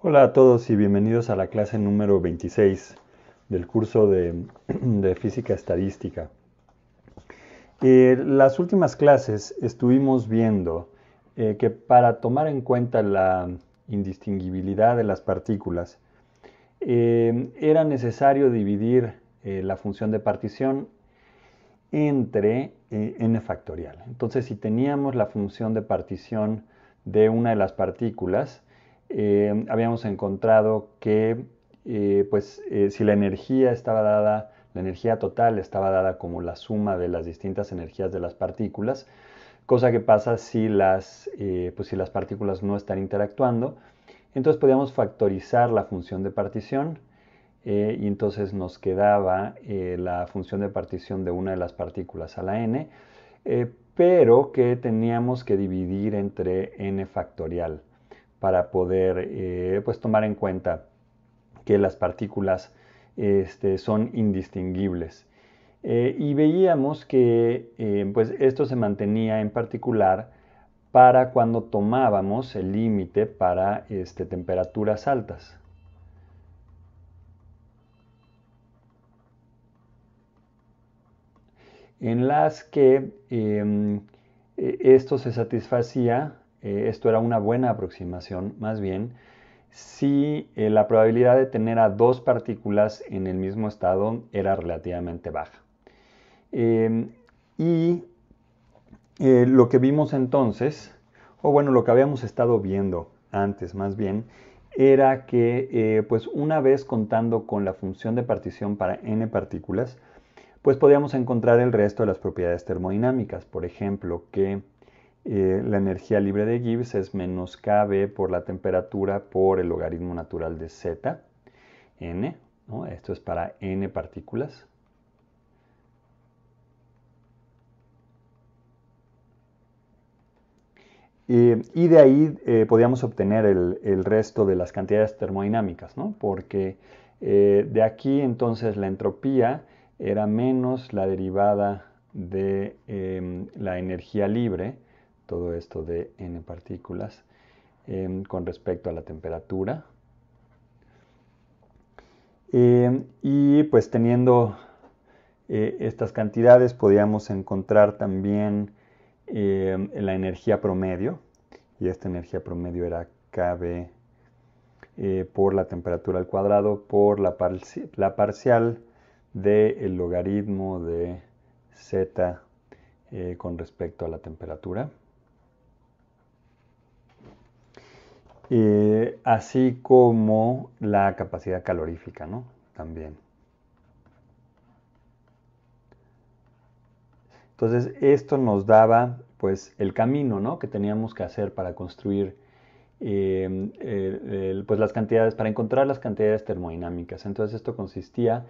Hola a todos y bienvenidos a la clase número 26 del curso de, Física Estadística. en eh, las últimas clases estuvimos viendo eh, que para tomar en cuenta la indistinguibilidad de las partículas, eh, era necesario dividir la función de partición entre n factorial. Entonces, si teníamos la función de partición de una de las partículas, eh, habíamos encontrado que eh, pues, eh, si la energía estaba dada, la energía total estaba dada como la suma de las distintas energías de las partículas, cosa que pasa si las, pues, si las partículas no están interactuando, entonces podíamos factorizar la función de partición y entonces nos quedaba la función de partición de una de las partículas a la n, pero que teníamos que dividir entre n factorial para poder eh, pues tomar en cuenta que las partículas este, son indistinguibles. Eh, y veíamos que eh, pues esto se mantenía en particular para cuando tomábamos el límite para este, temperaturas altas. en las que em, e-, esto se satisfacía eh, esto era una buena aproximación, más bien, si eh, la probabilidad de tener a dos partículas en el mismo estado era relativamente baja. Em, y eh, lo que vimos entonces, o bueno, lo que habíamos estado viendo antes más bien, era que pues una vez contando con la función de partición para n partículas, pues podíamos encontrar el resto de las propiedades termodinámicas, por ejemplo, que eh, la energía libre de Gibbs es menos kb por la temperatura por el logaritmo natural de z, n, esto es para n partículas. Eh, y de ahí eh, podíamos obtener el, resto de las cantidades termodinámicas, porque de aquí entonces la entropía era menos la derivada de em, la energía libre, todo esto de n partículas em, con respecto a la temperatura. Em, y pues teniendo eh, estas cantidades podíamos encontrar también em, la energía promedio, y esta energía promedio era KB eh, por la temperatura al cuadrado por la, la parcial del logaritmo de Z eh, con respecto a la temperatura. Eh, así como la capacidad calorífica, ¿no? También. Entonces, esto nos daba pues el camino ¿no? que teníamos que hacer para construir em, pues las cantidades, para encontrar las cantidades termodinámicas. Entonces, esto consistía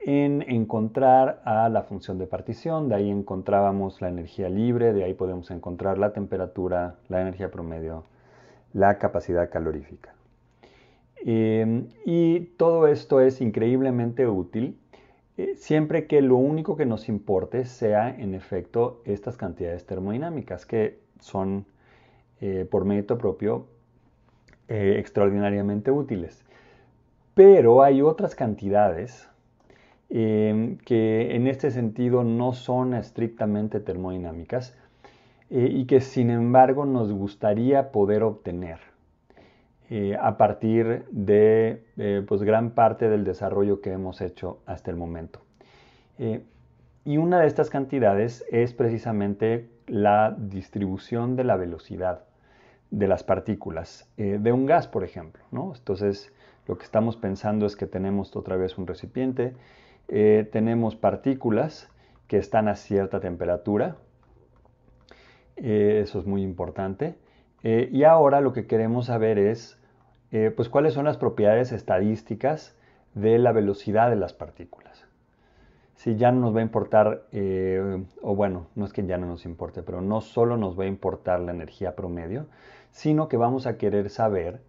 en encontrar a la función de partición, de ahí encontrábamos la energía libre, de ahí podemos encontrar la temperatura, la energía promedio la capacidad calorífica. Em, y todo esto es increíblemente útil eh, siempre que lo único que nos importe sea en efecto estas cantidades termodinámicas que son eh, por mérito propio eh, extraordinariamente útiles. Pero hay otras cantidades em, que en este sentido no son estrictamente termodinámicas, eh, y que sin embargo nos gustaría poder obtener eh, a partir de eh, pues, gran parte del desarrollo que hemos hecho hasta el momento. y una de estas cantidades es precisamente la distribución de la velocidad de las partículas de un gas, por ejemplo. ¿no? Entonces, lo que estamos pensando es que tenemos otra vez un recipiente, tenemos partículas que están a cierta temperatura, eh, eso es muy importante. Eh, y ahora lo que queremos saber es, eh, pues, cuáles son las propiedades estadísticas de la velocidad de las partículas. Si ya no nos va a importar, o bueno, no es que ya no nos importe, pero no solo nos va a importar la energía promedio, sino que vamos a querer saber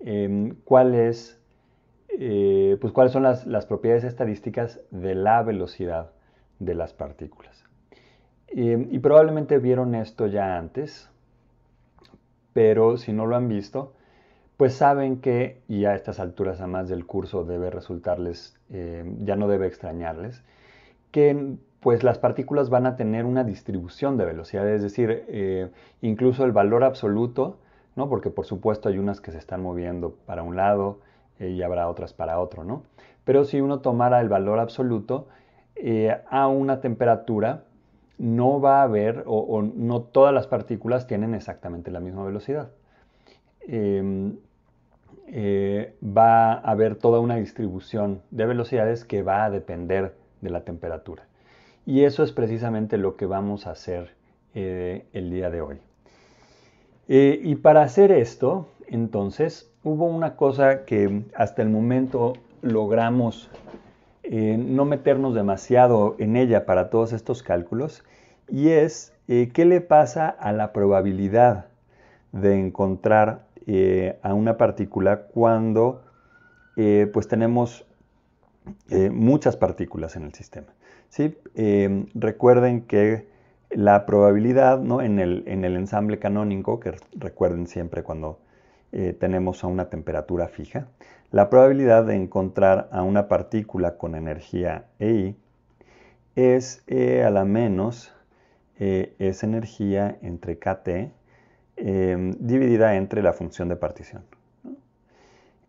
em, pues, cuáles son las propiedades estadísticas de la velocidad de las partículas. Em, y probablemente vieron esto ya antes, pero si no lo han visto, pues saben que, y a estas alturas más del curso debe resultarles, em, ya no debe extrañarles, que pues las partículas van a tener una distribución de velocidad, es decir, eh, incluso el valor absoluto, ¿no? porque por supuesto hay unas que se están moviendo para un lado eh, y habrá otras para otro, ¿no? pero si uno tomara el valor absoluto eh, a una temperatura, no va a haber o, no todas las partículas tienen exactamente la misma velocidad. Em, eh, va a haber toda una distribución de velocidades que va a depender de la temperatura. Y eso es precisamente lo que vamos a hacer eh, el día de hoy. Eh, y para hacer esto, entonces, hubo una cosa que hasta el momento logramos eh, no meternos demasiado en ella para todos estos cálculos, y es eh, qué le pasa a la probabilidad de encontrar eh, a una partícula cuando pues tenemos muchas partículas en el sistema. ¿sí? recuerden que la probabilidad ¿no? en, el, en el ensamble canónico, que recuerden siempre cuando eh, tenemos a una temperatura fija, la probabilidad de encontrar a una partícula con energía EI es E a la menos e esa energía entre KT em, dividida entre la función de partición.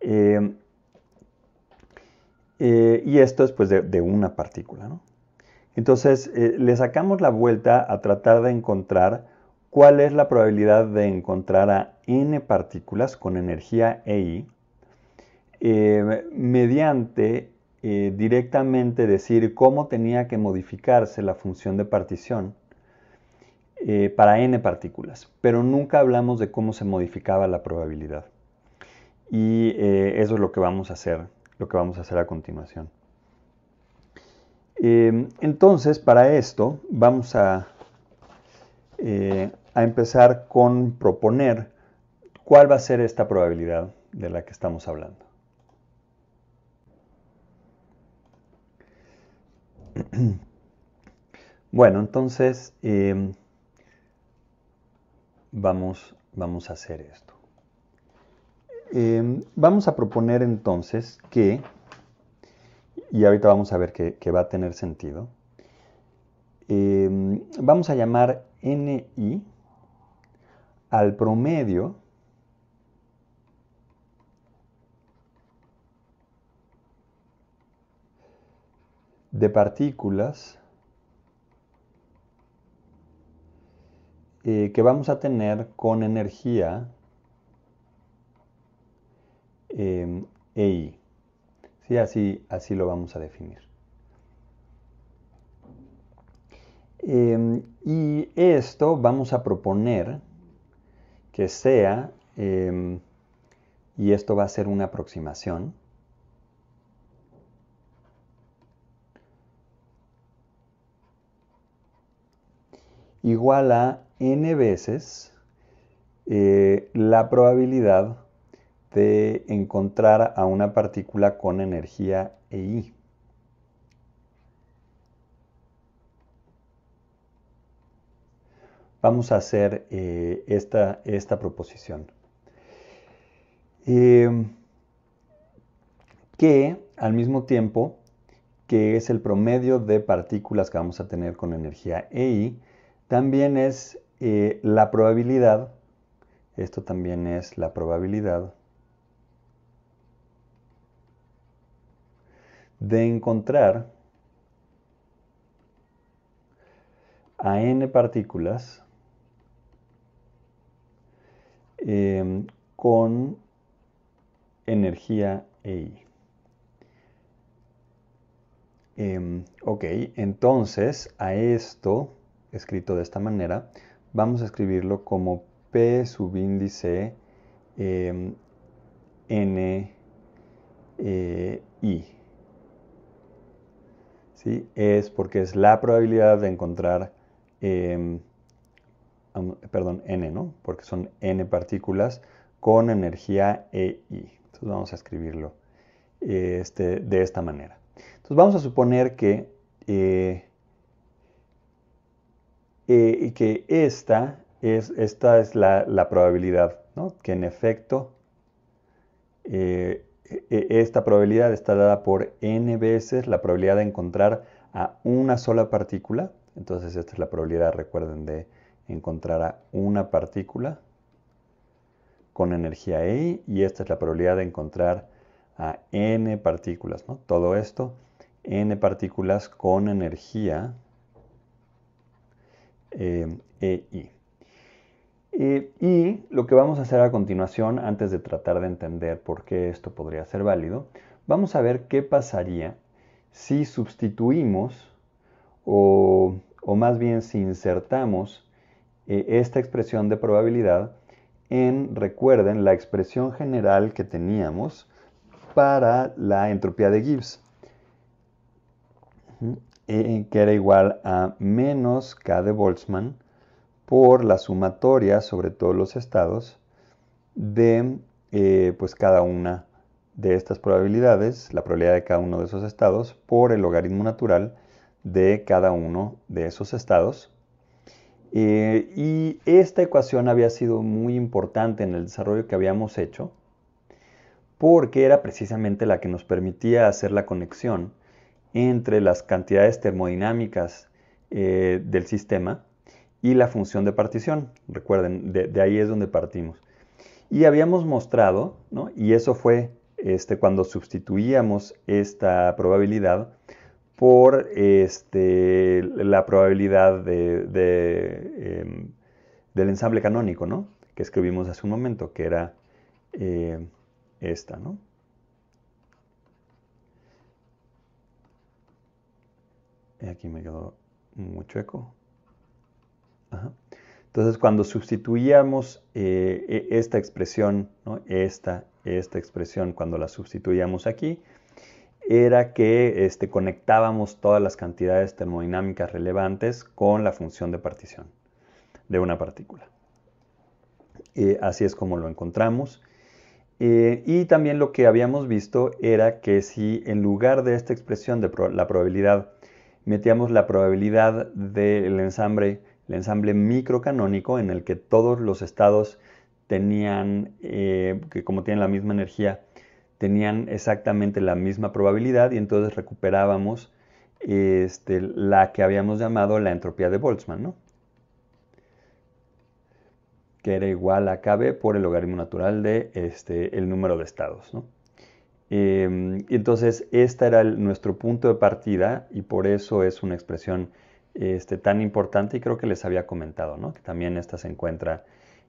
Em, eh, y esto es pues de, una partícula. Entonces eh, le sacamos la vuelta a tratar de encontrar cuál es la probabilidad de encontrar a n partículas con energía EI eh, mediante eh, directamente decir cómo tenía que modificarse la función de partición eh, para n partículas, pero nunca hablamos de cómo se modificaba la probabilidad. Y eso es lo que vamos a hacer, lo que vamos a hacer a continuación. entonces, para esto vamos a a empezar con proponer cuál va a ser esta probabilidad de la que estamos hablando. Bueno, entonces em, vamos, vamos, a hacer esto. Em, vamos a proponer entonces que, y ahorita vamos a ver que, va a tener sentido, em, vamos a llamar NI al promedio de partículas eh, que vamos a tener con energía EI. Em, e así, así lo vamos a definir. Em, y esto vamos a proponer que sea, em, y esto va a ser una aproximación, igual a n veces eh, la probabilidad de encontrar a una partícula con energía EI. vamos a hacer eh, esta, esta, proposición. Eh, que al mismo tiempo que es el promedio de partículas que vamos a tener con energía EI, también es eh, la probabilidad, esto también es la probabilidad de encontrar a n partículas Em, con energía EI. Em, ok, entonces a esto, escrito de esta manera, vamos a escribirlo como P subíndice eh, em, N e, I. ¿Sí? Es porque es la probabilidad de encontrar perdón, n, ¿no? Porque son n partículas con energía EI. Entonces vamos a escribirlo este, de esta manera. Entonces vamos a suponer que, eh, eh, que esta es, esta es la, probabilidad, ¿no? Que en efecto eh, e, e, esta probabilidad está dada por n veces la probabilidad de encontrar a una sola partícula. Entonces esta es la probabilidad, recuerden, de encontrará una partícula con energía E y esta es la probabilidad de encontrar a N partículas. ¿no? Todo esto, N partículas con energía EI. Eh, e eh, y lo que vamos a hacer a continuación, antes de tratar de entender por qué esto podría ser válido, vamos a ver qué pasaría si sustituimos o, o más bien si insertamos eh, esta expresión de probabilidad en, recuerden, la expresión general que teníamos para la entropía de Gibbs, e, eh, que era igual a menos K de Boltzmann por la sumatoria sobre todos los estados de eh, pues cada una de estas probabilidades, la probabilidad de cada uno de esos estados, por el logaritmo natural de cada uno de esos estados, eh, y esta ecuación había sido muy importante en el desarrollo que habíamos hecho porque era precisamente la que nos permitía hacer la conexión entre las cantidades termodinámicas eh, del sistema y la función de partición. Recuerden, de, ahí es donde partimos. Y habíamos mostrado, y eso fue este, cuando sustituíamos esta probabilidad por este, la probabilidad em, del ensamble canónico, Que escribimos hace un momento, que era eh, esta, ¿no? Aquí me quedó mucho eco. Entonces, cuando sustituíamos eh, e, esta expresión, esta, esta expresión, cuando la sustituíamos aquí, era que este, conectábamos todas las cantidades termodinámicas relevantes con la función de partición de una partícula. Eh, así es como lo encontramos. Eh, y también lo que habíamos visto era que si en lugar de esta expresión de la probabilidad metíamos la probabilidad del ensamble, microcanónico en el que todos los estados tenían, eh, que como tienen la misma energía, tenían exactamente la misma probabilidad y entonces recuperábamos este, la que habíamos llamado la entropía de Boltzmann, que era igual a KB por el logaritmo natural de este, el número de estados. Em, y entonces, este era nuestro punto de partida y por eso es una expresión este, tan importante y creo que les había comentado, que también esta se encuentra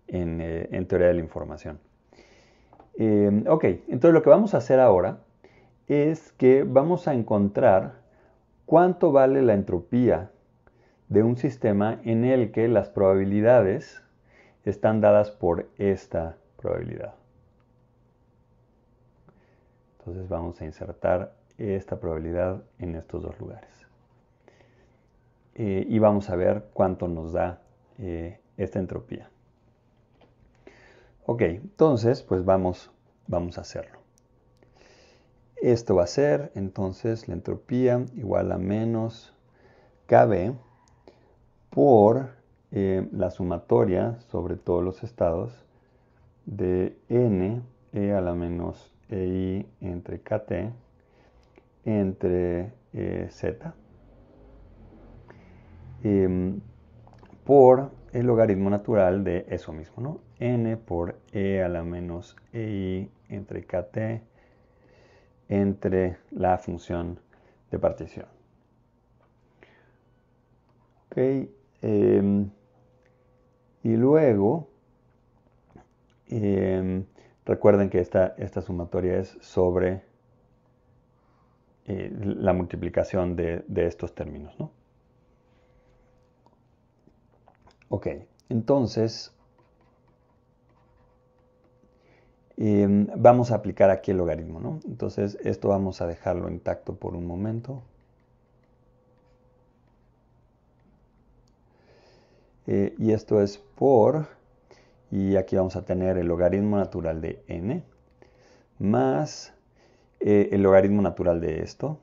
en eh, teoría de la información. Em, ok, entonces lo que vamos a hacer ahora es que vamos a encontrar cuánto vale la entropía de un sistema en el que las probabilidades están dadas por esta probabilidad. Entonces vamos a insertar esta probabilidad en estos dos lugares. Eh, y vamos a ver cuánto nos da eh, esta entropía. Ok, entonces pues vamos, vamos a hacerlo. Esto va a ser entonces la entropía igual a menos KB por eh, la sumatoria sobre todos los estados de N e a la menos EI entre KT entre eh, Z em, por el logaritmo natural de eso mismo, ¿no? n por e a la menos ei entre kt entre la función de partición. Ok. Em, y luego, em, recuerden que esta, esta, sumatoria es sobre eh, la multiplicación de, de estos términos. ¿no? Ok, entonces Em, vamos a aplicar aquí el logaritmo, ¿no? Entonces esto vamos a dejarlo intacto por un momento. Eh, y esto es por, y aquí vamos a tener el logaritmo natural de n, más eh, el logaritmo natural de esto,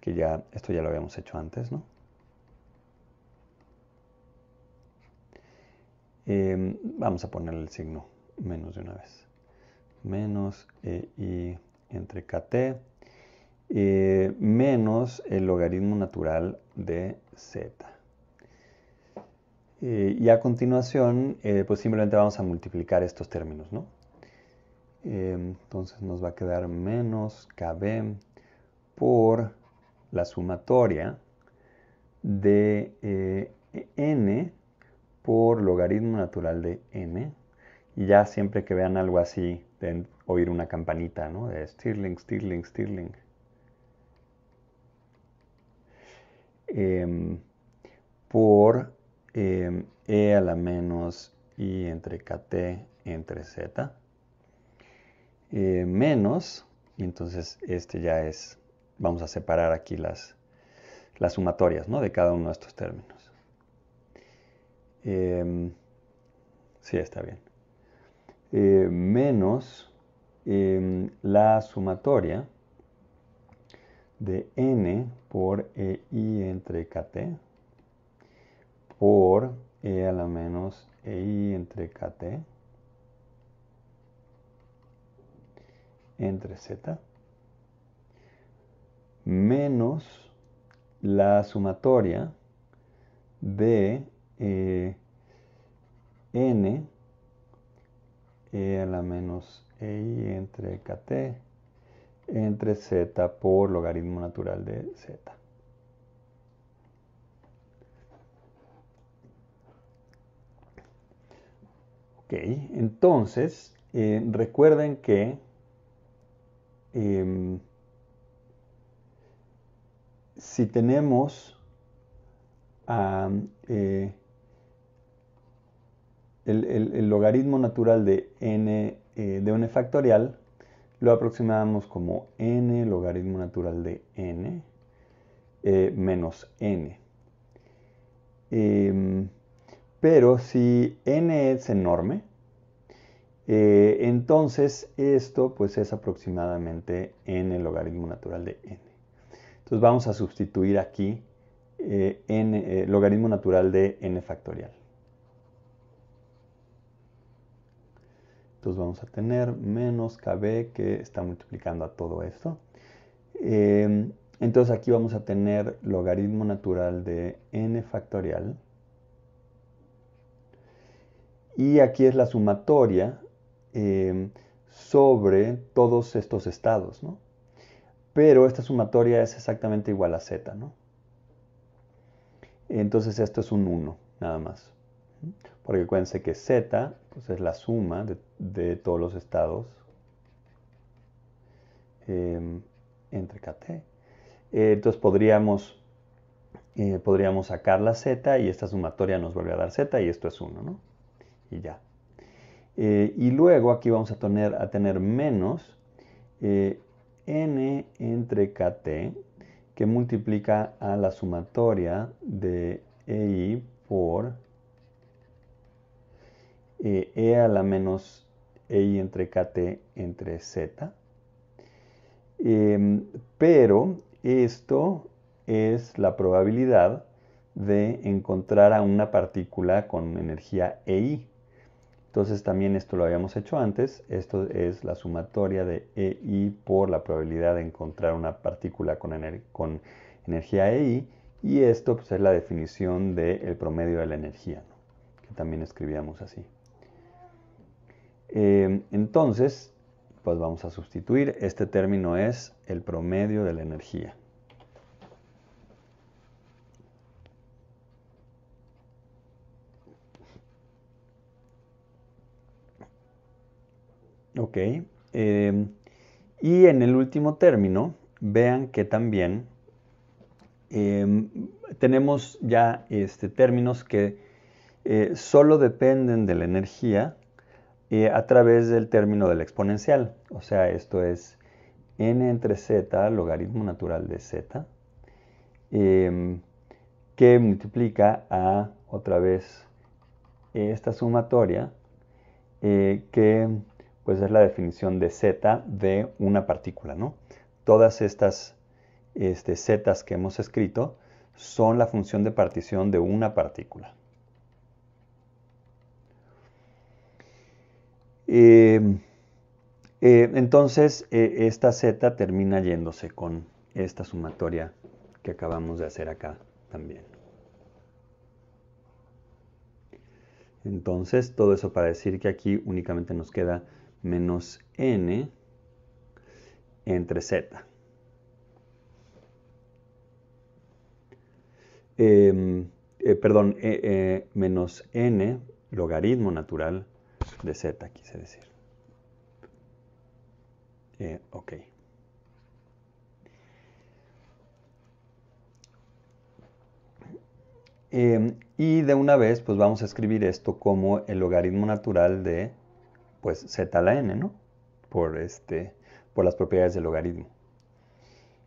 que ya, esto ya lo habíamos hecho antes, ¿no? Em, vamos a ponerle el signo menos de una vez menos EI eh, entre KT eh, menos el logaritmo natural de Z. Eh, y a continuación, pues simplemente vamos a multiplicar estos términos, ¿no? entonces nos va a quedar menos KB por la sumatoria de N por logaritmo natural de N. Y ya siempre que vean algo así de oír una campanita, ¿no? De Stirling, Stirling, Stirling. Em, por em, E a la menos y entre KT entre Z. Eh, menos, y entonces este ya es, vamos a separar aquí las, las sumatorias, ¿no? De cada uno de estos términos. Em, sí, está bien. Eh, menos em, la sumatoria de n por e i entre kt por e a la menos e i entre kt entre z menos la sumatoria de eh, n e a la menos i e entre kt entre z por logaritmo natural de z. Ok, entonces eh, recuerden que em, si tenemos a eh, el, logaritmo natural de n eh, de n factorial lo aproximamos como n logaritmo natural de n eh, menos n. Em, pero si n es enorme, eh, entonces esto pues es aproximadamente n logaritmo natural de n. Entonces vamos a sustituir aquí n, logaritmo natural de n factorial. Entonces vamos a tener menos KB que está multiplicando a todo esto. Em, entonces aquí vamos a tener logaritmo natural de n factorial. Y aquí es la sumatoria em, sobre todos estos estados, ¿no? Pero esta sumatoria es exactamente igual a z, ¿no? Entonces esto es un 1, nada más. Porque acuérdense que Z pues, es la suma de, todos los estados em, entre KT. Eh, entonces podríamos, eh, podríamos sacar la Z y esta sumatoria nos vuelve a dar Z y esto es 1, ¿no? Y ya. Eh, y luego aquí vamos a tener, a tener menos n entre kt que multiplica a la sumatoria de ei por eh, e a la menos i e entre kt entre z. Em, pero esto es la probabilidad de encontrar a una partícula con energía EI. Entonces también esto lo habíamos hecho antes, esto es la sumatoria de EI por la probabilidad de encontrar una partícula con, con energía EI y esto pues, es la definición del promedio de la energía, que también escribíamos así. Em, entonces, pues vamos a sustituir. Este término es el promedio de la energía. Ok. Em, y en el último término, vean que también em, tenemos ya este, términos que eh, solo dependen de la energía eh, a través del término del exponencial. O sea, esto es n entre z, logaritmo natural de z, em, que multiplica a otra vez esta sumatoria, eh, que pues es la definición de z de una partícula. ¿no? Todas estas z este, zetas que hemos escrito son la función de partición de una partícula. Eh, eh, entonces, eh, esta z termina yéndose con esta sumatoria que acabamos de hacer acá también. Entonces, todo eso para decir que aquí únicamente nos queda menos n entre z. Em, perdón, menos n logaritmo natural de Z, quise decir. Eh, ok. Em, y de una vez, pues vamos a escribir esto como el logaritmo natural de, pues, z a la n, ¿no? Por, este, por las propiedades del logaritmo.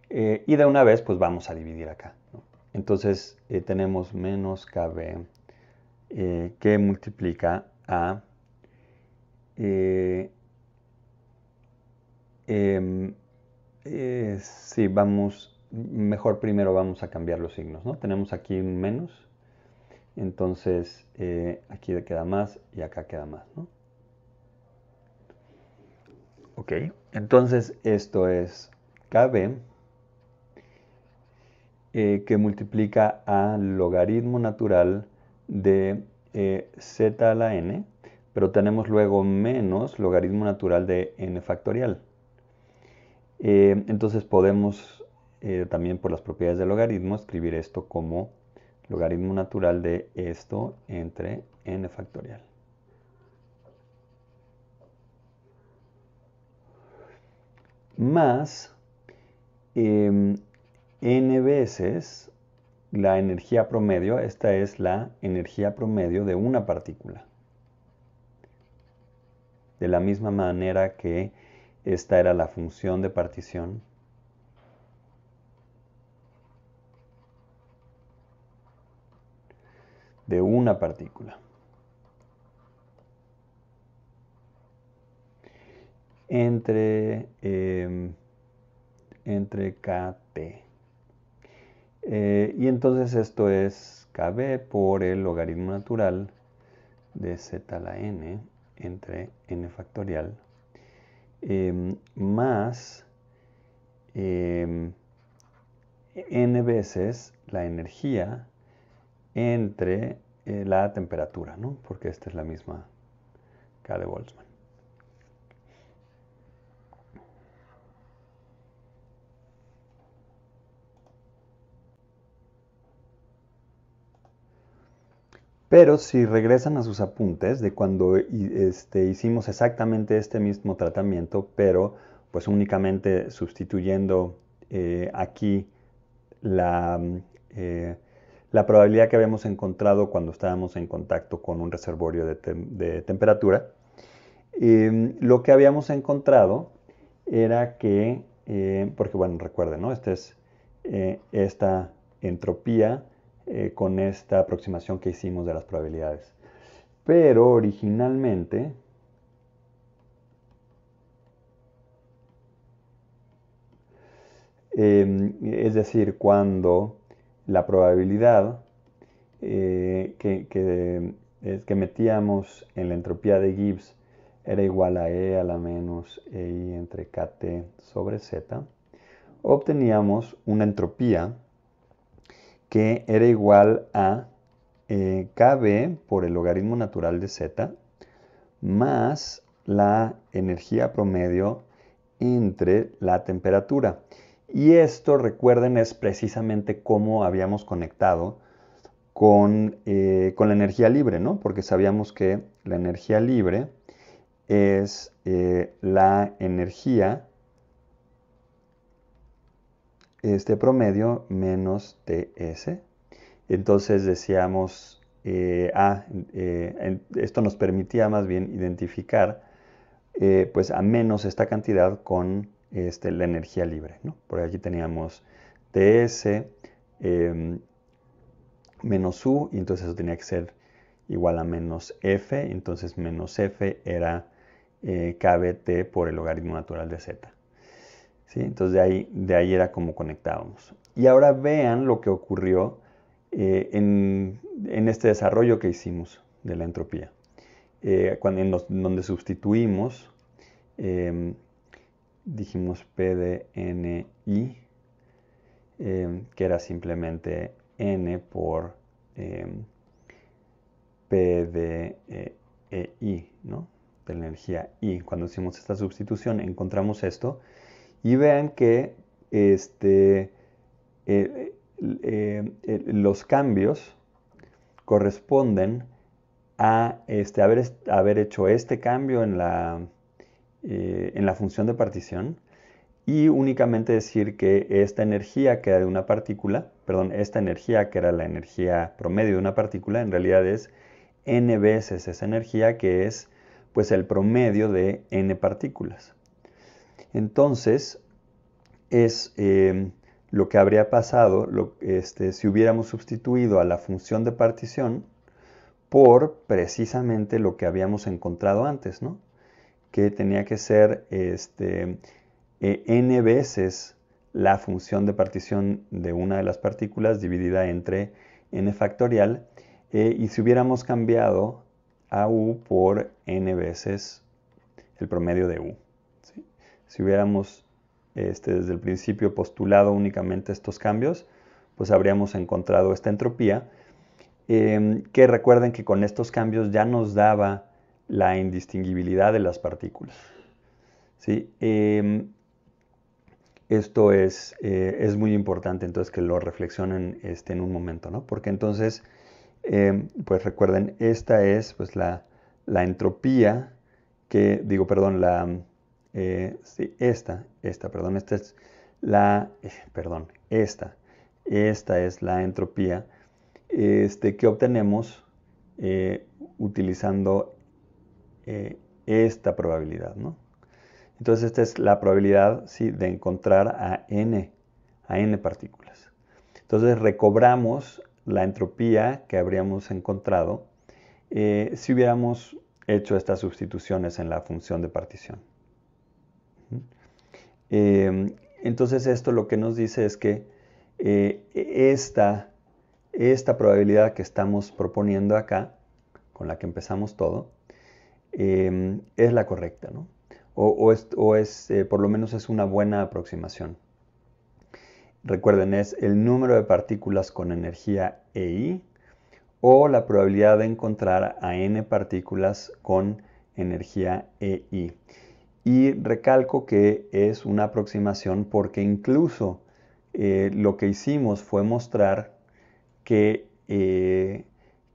Eh, y de una vez, pues vamos a dividir acá. Entonces, eh, tenemos menos kb que multiplica a eh, em, eh, si vamos, mejor primero vamos a cambiar los signos, ¿no? Tenemos aquí un menos, entonces eh, aquí queda más y acá queda más, Ok, entonces esto es KB que multiplica al logaritmo natural de z a la n pero tenemos luego menos logaritmo natural de n factorial. Eh, entonces podemos eh, también por las propiedades del logaritmo escribir esto como logaritmo natural de esto entre n factorial. Más em, n veces la energía promedio, esta es la energía promedio de una partícula de la misma manera que esta era la función de partición. de una partícula. Entre, em, KT. Eh, y entonces esto es KB por el logaritmo natural de Z a la N entre n factorial em, más em, n veces la energía entre eh, la temperatura, ¿no? porque esta es la misma K de Boltzmann. Pero si regresan a sus apuntes de cuando este, hicimos exactamente este mismo tratamiento, pero pues únicamente sustituyendo eh, aquí la, eh, la, probabilidad que habíamos encontrado cuando estábamos en contacto con un reservorio de, temperatura, em, lo que habíamos encontrado era que, eh, porque bueno, recuerden, ¿no? Este es, esta entropía eh, con esta aproximación que hicimos de las probabilidades. Pero originalmente, em, es decir, cuando la probabilidad eh, eh, que, metíamos en la entropía de Gibbs era igual a E a la menos EI entre KT sobre Z, obteníamos una entropía que era igual a eh, KB por el logaritmo natural de Z más la energía promedio entre la temperatura. Y esto, recuerden, es precisamente cómo habíamos conectado con, eh, la energía libre, ¿no? Porque sabíamos que la energía libre es eh, la energía este promedio menos TS. Entonces decíamos, eh, ah, eh, esto nos permitía más bien identificar eh, pues a menos esta cantidad con este, la energía libre. ¿no? Por aquí teníamos TS em, menos U, y entonces eso tenía que ser igual a menos F, entonces menos F era KBT por el logaritmo natural de Z. Entonces de ahí, era como conectábamos. Y ahora vean lo que ocurrió eh, en, este desarrollo que hicimos de la entropía, eh, cuando, donde sustituimos, em, dijimos P de em, que era simplemente N por em, P de eh, e de la energía I. Cuando hicimos esta sustitución encontramos esto y vean que este, eh, eh, los cambios corresponden a este, haber, hecho este cambio eh, en la, función de partición y únicamente decir que esta energía que era de una partícula, perdón, esta energía que era la energía promedio de una partícula, en realidad es n veces esa energía que es pues el promedio de n partículas. Entonces, es em, lo que habría pasado este, si hubiéramos sustituido a la función de partición por precisamente lo que habíamos encontrado antes, ¿no? Que tenía que ser este, e, n veces la función de partición de una de las partículas dividida entre n factorial. Eh, y si hubiéramos cambiado a u por n veces el promedio de u si hubiéramos este, desde el principio postulado únicamente estos cambios, pues habríamos encontrado esta entropía, em, que recuerden que con estos cambios ya nos daba la indistinguibilidad de las partículas. ¿Sí? Em, esto es, eh, es, muy importante, entonces que lo reflexionen este, en un momento, ¿no? Porque entonces, em, pues recuerden, esta es pues, la, la entropía que, digo, perdón, la, eh, esta, esta, perdón, esta es la, eh, perdón, esta, esta es la entropía este, que obtenemos eh, utilizando esta probabilidad, ¿no? Entonces esta es la probabilidad, sí, de encontrar a n, a n partículas. Entonces recobramos la entropía que habríamos encontrado si hubiéramos hecho estas sustituciones en la función de partición. Em, entonces esto lo que nos dice es que eh, esta, probabilidad que estamos proponiendo acá, con la que empezamos todo, em, es la correcta, ¿no? O, es, o es eh, por lo menos es una buena aproximación. Recuerden, es el número de partículas con energía EI o la probabilidad de encontrar a n partículas con energía EI. Y recalco que es una aproximación porque incluso eh, lo que hicimos fue mostrar eh,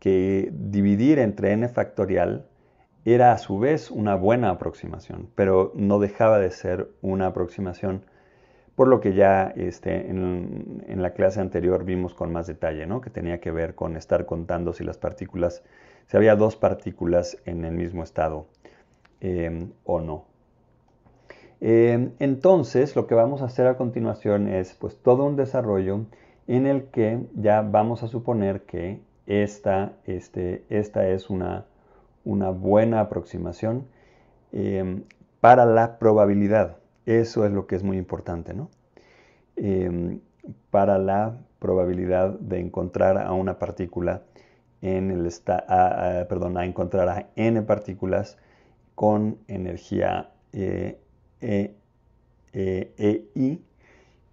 que, dividir entre n factorial era a su vez una buena aproximación, pero no dejaba de ser una aproximación, por lo que ya este, en, la clase anterior vimos con más detalle, ¿no? que tenía que ver con estar contando si las partículas, si había dos partículas en el mismo estado em, o no. Em, entonces, lo que vamos a hacer a continuación es pues todo un desarrollo en el que ya vamos a suponer que esta, este, esta es una, una, buena aproximación em, para la probabilidad. Eso es lo que es muy importante, ¿no? Em, para la probabilidad de encontrar a una partícula en el a, perdón, a encontrar a n partículas con energía eh, e, e, e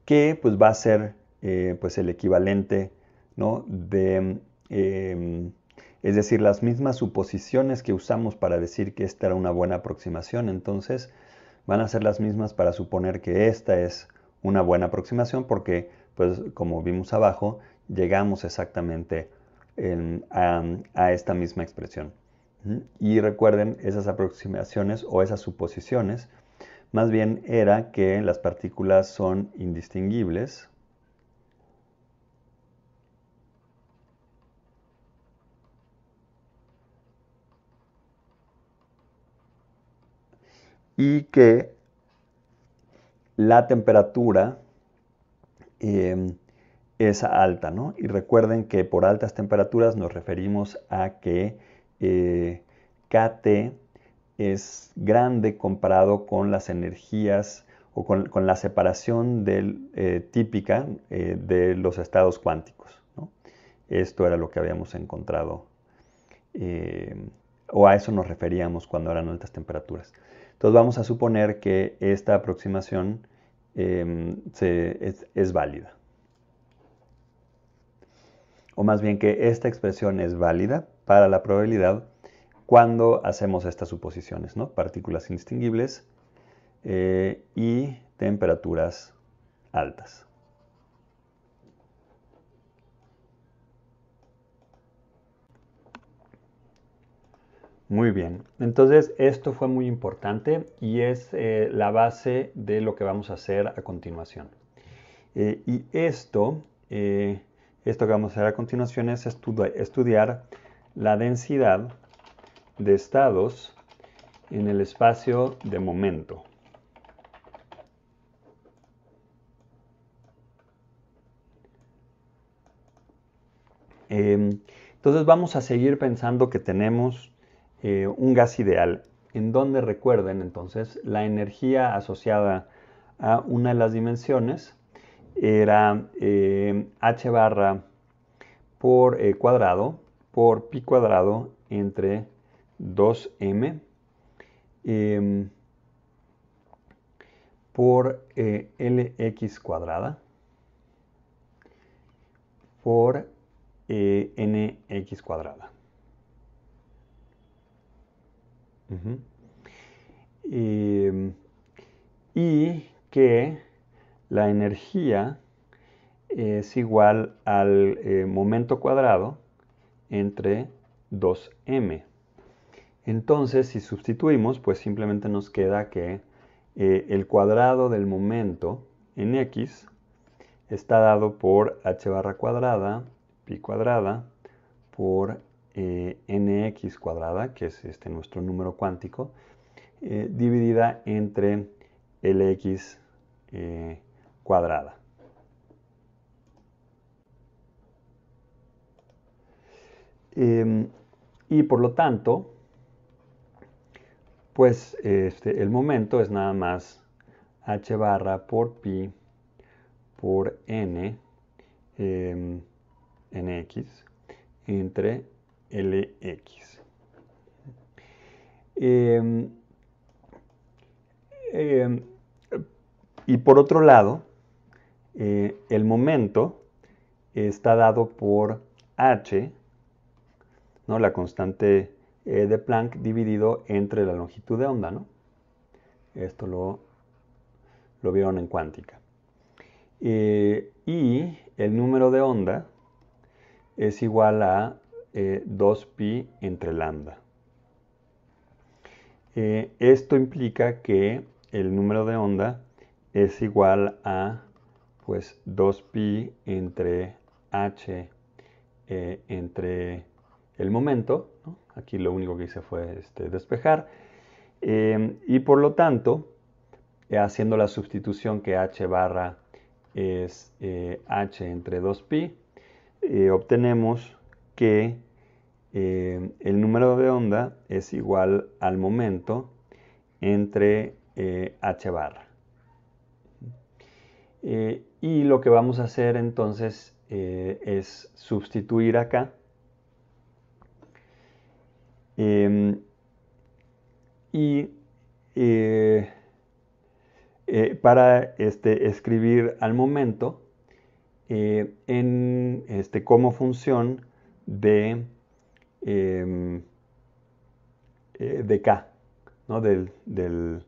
que pues va a ser eh, pues el equivalente ¿no? de, em, es decir, las mismas suposiciones que usamos para decir que esta era una buena aproximación, entonces van a ser las mismas para suponer que esta es una buena aproximación porque, pues como vimos abajo, llegamos exactamente a, esta misma expresión. Y recuerden, esas aproximaciones o esas suposiciones más bien era que las partículas son indistinguibles. Y que la temperatura em, es alta, ¿no? Y recuerden que por altas temperaturas nos referimos a que eh, KT es grande comparado con las energías o con, la separación eh, típica eh, de los estados cuánticos. Esto era lo que habíamos encontrado, eh, o a eso nos referíamos cuando eran altas temperaturas. Entonces vamos a suponer que esta aproximación em, es válida. O más bien que esta expresión es válida para la probabilidad cuando hacemos estas suposiciones, ¿no? Partículas indistinguibles eh, y temperaturas altas. Muy bien, entonces esto fue muy importante y es eh, la base de lo que vamos a hacer a continuación. Eh, y esto, esto que vamos a hacer a continuación es estudiar la densidad de estados en el espacio de momento. Em, entonces vamos a seguir pensando que tenemos eh, un gas ideal, en donde recuerden entonces la energía asociada a una de las dimensiones era em, h barra por eh, cuadrado por pi cuadrado entre 2M em, por eh, LX cuadrada por eh, NX cuadrada. Em, y que la energía es igual al eh, momento cuadrado entre 2m. Entonces, si sustituimos, pues simplemente nos queda que eh, el cuadrado del momento en x está dado por h barra cuadrada, pi cuadrada, por eh, nx cuadrada, que es este nuestro número cuántico, eh, dividida entre lx cuadrada. Em, y por lo tanto, pues este, el momento es nada más h barra por pi por n em, en nx entre lx. Em, em, y por otro lado, eh, el momento está dado por h, ¿no? la constante eh, de Planck dividido entre la longitud de onda, ¿no? Esto lo, lo vieron en cuántica. Eh, y el número de onda es igual a 2pi eh, entre lambda. esto implica que el número de onda es igual a pues 2pi entre h entre el momento. Aquí lo único que hice fue este, despejar. Em, y por lo tanto, eh, haciendo la sustitución que h barra es eh, h entre 2pi, eh, obtenemos que em, el número de onda es igual al momento entre h barra. y lo que vamos a hacer entonces es sustituir acá Em, y eh, eh, para este, escribir al momento eh, en, este, como función de, em, de K, ¿no? del, del,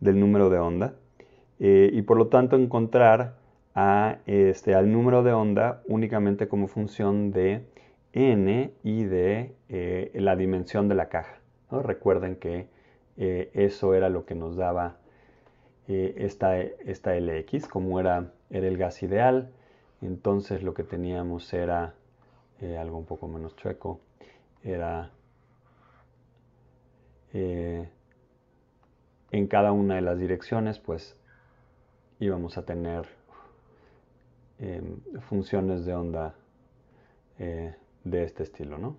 número de onda, y por lo tanto encontrar a, este, al número de onda únicamente como función de n y de eh, la dimensión de la caja. Recuerden que eh, eso era lo que nos daba eh, esta, esta, LX, como era, era, el gas ideal. Entonces lo que teníamos era algo un poco menos chueco. Era en cada una de las direcciones, pues íbamos a tener funciones de onda de este estilo, ¿no?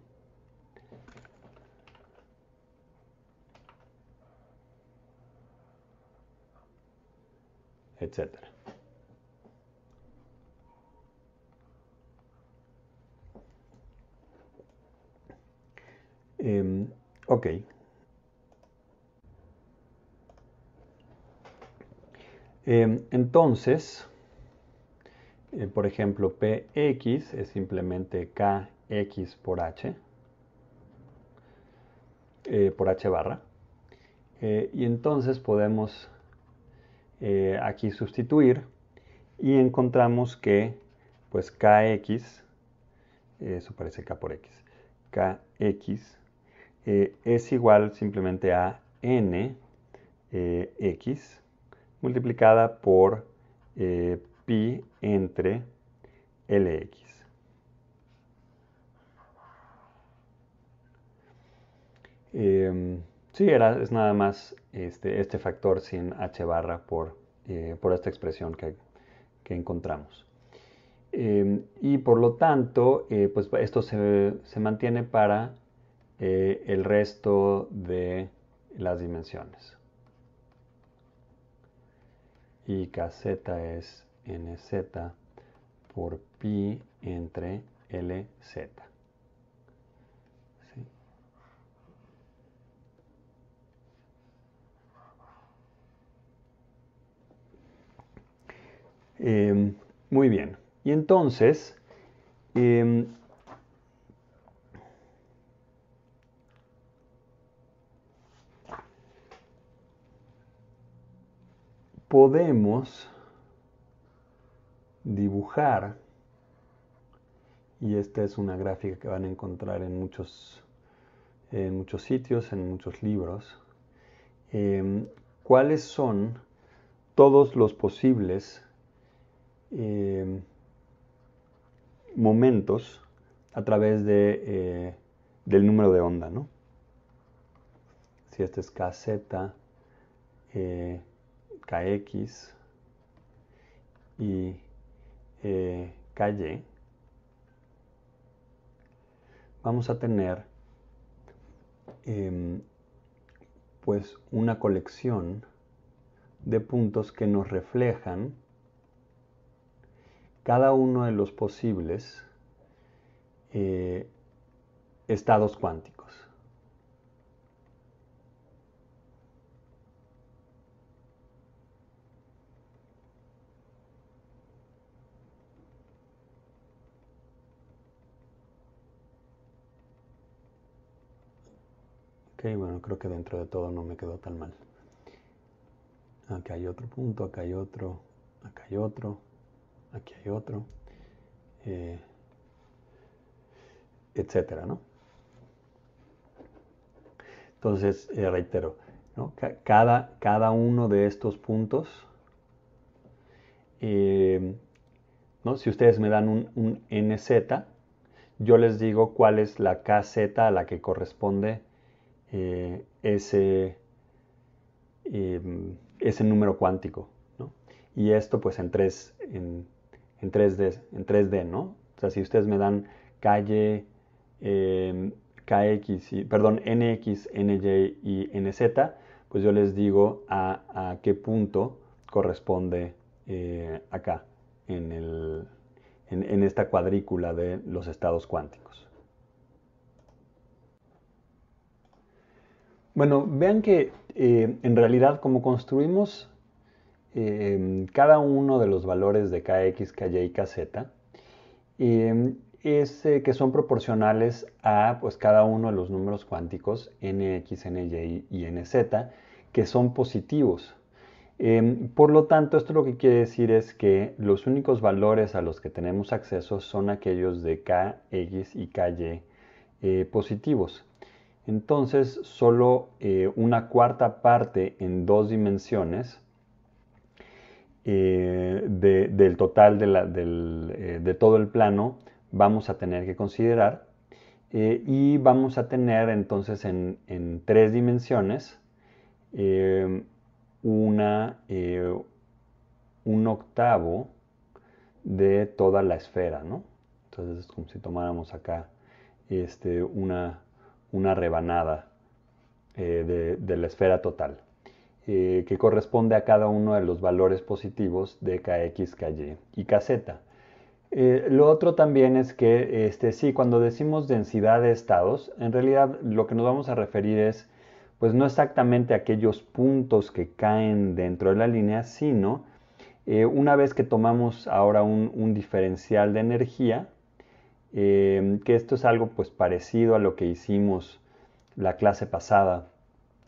etc. Em, ok. Em, entonces, eh, por ejemplo, Px es simplemente Kx por h, eh, por h barra. Eh, y entonces podemos eh, aquí sustituir y encontramos que pues kx, eh, eso parece k por x, kx eh, es igual simplemente a n x multiplicada por pi entre lx. Em, Sí, es nada más este, este, factor sin h barra por, eh, por esta expresión que, encontramos. Em, y por lo tanto, eh, pues esto se, se mantiene para eh, el resto de las dimensiones. Y KZ es NZ por pi entre LZ. Em, muy bien. Y entonces, em, podemos dibujar, y esta es una gráfica que van a encontrar en muchos, sitios, en muchos libros, em, cuáles son todos los posibles Em, momentos a través de, eh, del número de onda, ¿no? Si este es KZ, eh, KX y eh, KY, vamos a tener em, pues una colección de puntos que nos reflejan cada uno de los posibles eh, estados cuánticos. Ok, bueno, creo que dentro de todo no me quedó tan mal. Acá hay otro punto, acá hay otro, acá hay otro aquí hay otro, eh, etcétera, ¿no? Entonces, eh, reitero, cada, cada, uno de estos puntos, eh, ¿no? si ustedes me dan un, NZ, yo les digo cuál es la KZ a la que corresponde ese, número cuántico. ¿no? Y esto pues en tres, en en 3D, en 3D, ¿no? O sea, si ustedes me dan calle, em, KX, y, perdón, NX, NY y NZ, pues yo les digo a, qué punto corresponde eh, acá, en, esta cuadrícula de los estados cuánticos. Bueno, vean que eh, en realidad como construimos Em, cada uno de los valores de KX, KY y KZ em, es, eh, que son proporcionales a pues, cada uno de los números cuánticos NX, NY y NZ que son positivos. Em, por lo tanto, esto lo que quiere decir es que los únicos valores a los que tenemos acceso son aquellos de KX y KY eh, positivos. Entonces, solo eh, una cuarta parte en dos dimensiones eh, del total eh, de, todo el plano vamos a tener que considerar eh, y vamos a tener entonces en, tres dimensiones una, un octavo de toda la esfera, Entonces es como si tomáramos acá este, una, una rebanada de la esfera total. Eh, que corresponde a cada uno de los valores positivos de KX, KY y KZ. Eh, lo otro también es que, este, sí, cuando decimos densidad de estados, en realidad lo que nos vamos a referir es, pues no exactamente aquellos puntos que caen dentro de la línea, sino eh, una vez que tomamos ahora un, diferencial de energía, que esto es algo pues parecido a lo que hicimos la clase pasada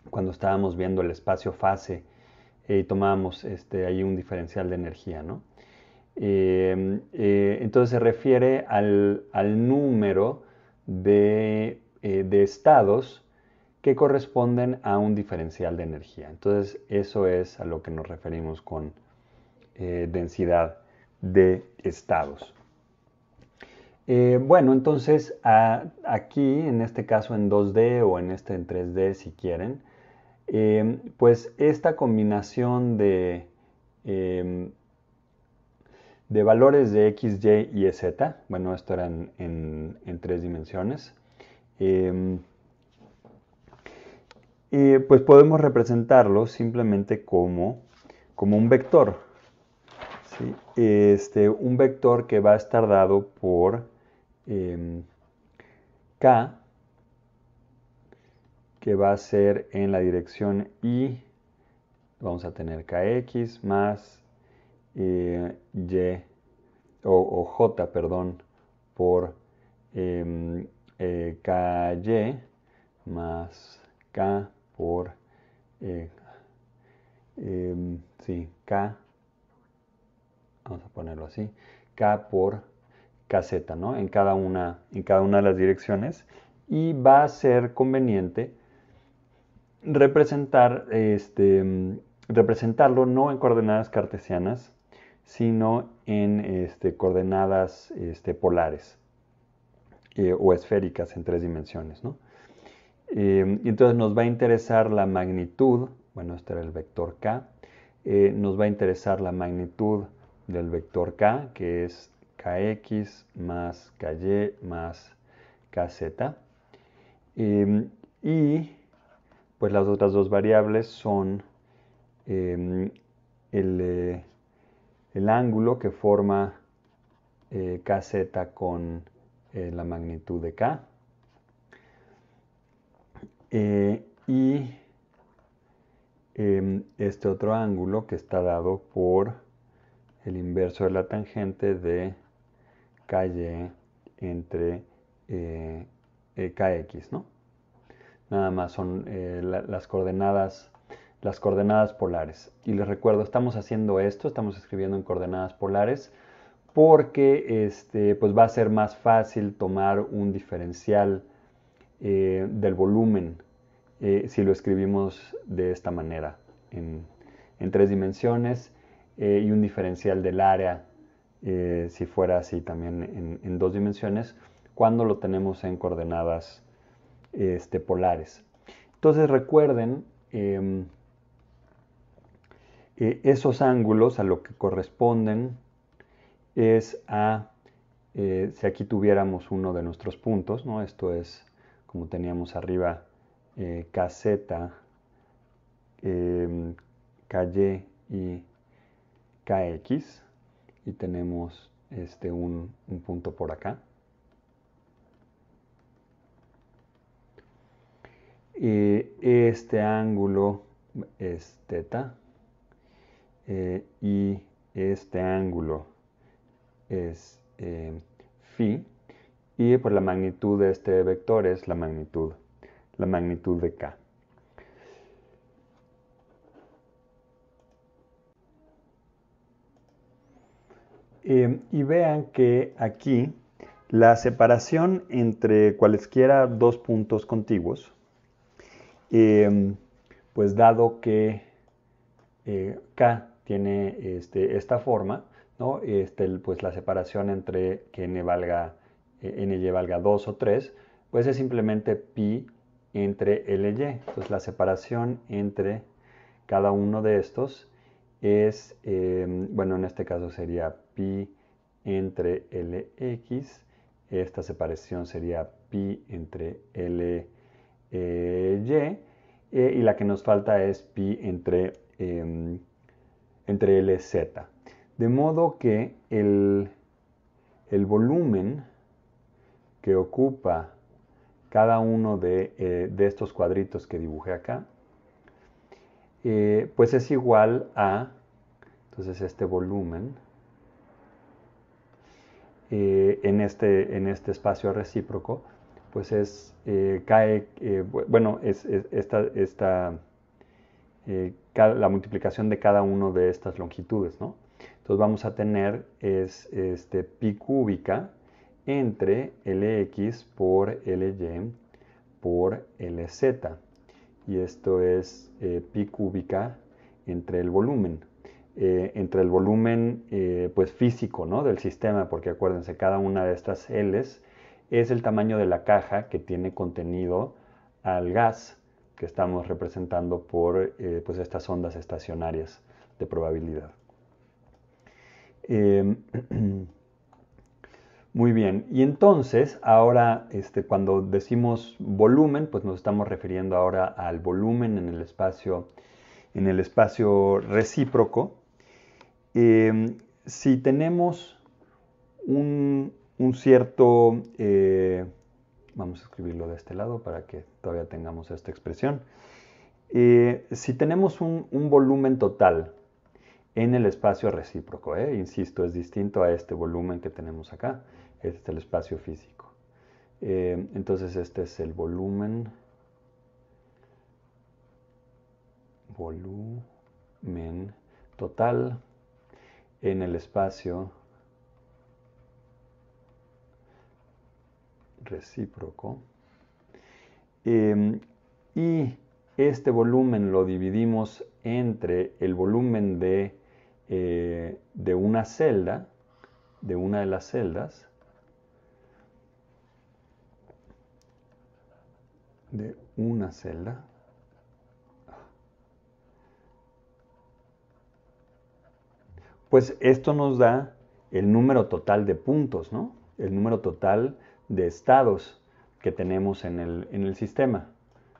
cuando estábamos viendo el espacio fase y eh, tomábamos este, ahí un diferencial de energía, ¿no? Em, eh, entonces se refiere al, número eh, de, estados que corresponden a un diferencial de energía. Entonces eso es a lo que nos referimos con eh, densidad de estados. bueno, entonces aquí, en este caso en 2D o en este en 3D si quieren, Em, pues esta combinación de, em, de valores de x, y y z, bueno, esto era en, tres dimensiones, em, pues podemos representarlo simplemente como, como un vector. Este, un vector que va a estar dado por k que va a ser en la dirección y, vamos a tener kx más eh, y o, j, perdón, por em, eh, ky más k por, eh, em, sí, k, vamos a ponerlo así, k por kz, ¿no? En cada una, en cada una de las direcciones y va a ser conveniente representar, este, representarlo no en coordenadas cartesianas, sino en este, coordenadas este, polares eh, o esféricas en tres dimensiones. ¿no? Eh, entonces nos va a interesar la magnitud, bueno, este era el vector k, eh, nos va a interesar la magnitud del vector k, que es kx más ky más kz. y pues las otras dos variables son em, eh, el, ángulo que forma eh, KZ con eh, la magnitud de K y em, este otro ángulo que está dado por el inverso de la tangente de KY entre KX, ¿no? Nada más son eh, las coordenadas las coordenadas polares. Y les recuerdo, estamos haciendo esto, estamos escribiendo en coordenadas polares porque este, pues va a ser más fácil tomar un diferencial eh, del volumen eh, si lo escribimos de esta manera, en, tres dimensiones, y un diferencial del área, si fuera así también en, en dos dimensiones, cuando lo tenemos en coordenadas este, polares. Entonces recuerden em, e, esos ángulos a lo que corresponden es a, eh, si aquí tuviéramos uno de nuestros puntos, ¿no? esto es como teníamos arriba, eh, caseta, em, y KX, y tenemos este, un punto por acá. Eh, este ángulo es teta eh, y este ángulo es eh, phi y por la magnitud de este vector es la magnitud, la magnitud de k. Em, y vean que aquí la separación entre cualesquiera dos puntos contiguos Em, pues dado que eh, K tiene este, esta forma, ¿no? Este, pues la separación entre que n valga, eh, valga 2 o 3, pues es simplemente pi entre y, Entonces la separación entre cada uno de estos es, em, bueno, en este caso sería pi entre lx, esta separación sería pi entre lx eh, y, eh, y la que nos falta es pi entre, eh, entre LZ. De modo que el, volumen que ocupa cada uno de, eh, estos cuadritos que dibujé acá, pues es igual a, entonces este volumen, este, en este espacio recíproco, pues es, eh, cae, eh, bueno, es, esta, esta eh, la multiplicación de cada una de estas longitudes, ¿no? Entonces vamos a tener es, este, pi cúbica entre Lx por Ly por Lz. Y esto es pi cúbica entre el volumen. entre el volumen pues físico ¿no? del sistema, porque acuérdense, cada una de estas Ls es el tamaño de la caja que tiene contenido al gas que estamos representando por eh, pues, estas ondas estacionarias de probabilidad. Em, muy bien, y entonces ahora este, cuando decimos volumen, pues nos estamos refiriendo ahora al volumen en el espacio, en el espacio recíproco. Em, si tenemos un, un cierto, eh, vamos a escribirlo de este lado para que todavía tengamos esta expresión, eh, si tenemos un, volumen total en el espacio recíproco, eh, insisto, es distinto a este volumen que tenemos acá, este es el espacio físico. entonces este es el volumen, volumen total en el espacio recíproco. Em, y este volumen lo dividimos entre el volumen de, eh, de una celda, de una de las celdas, de una celda, pues esto nos da el número total de puntos, ¿no? El número total de estados que tenemos en el, en el sistema.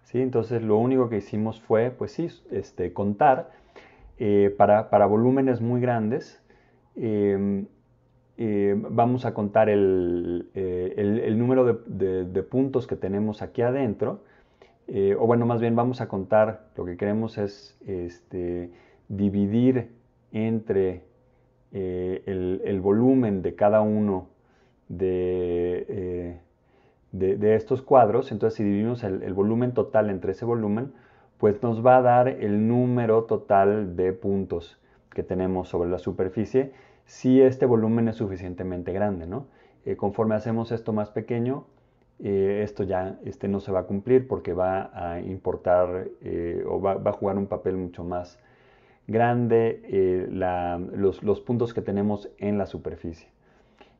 ¿sí? Entonces lo único que hicimos fue, pues sí, este, contar eh, para, para, volúmenes muy grandes. Em, eh, vamos a contar el, eh, número de, puntos que tenemos aquí adentro, o bueno, más bien vamos a contar, lo que queremos es este, dividir entre el volumen de cada uno eh, de, estos cuadros, entonces si dividimos el, volumen total entre ese volumen, pues nos va a dar el número total de puntos que tenemos sobre la superficie si este volumen es suficientemente grande, ¿no? Eh, conforme hacemos esto más pequeño, eh, esto ya este no se va a cumplir porque va a importar o va, a jugar un papel mucho más grande los puntos que tenemos en la superficie.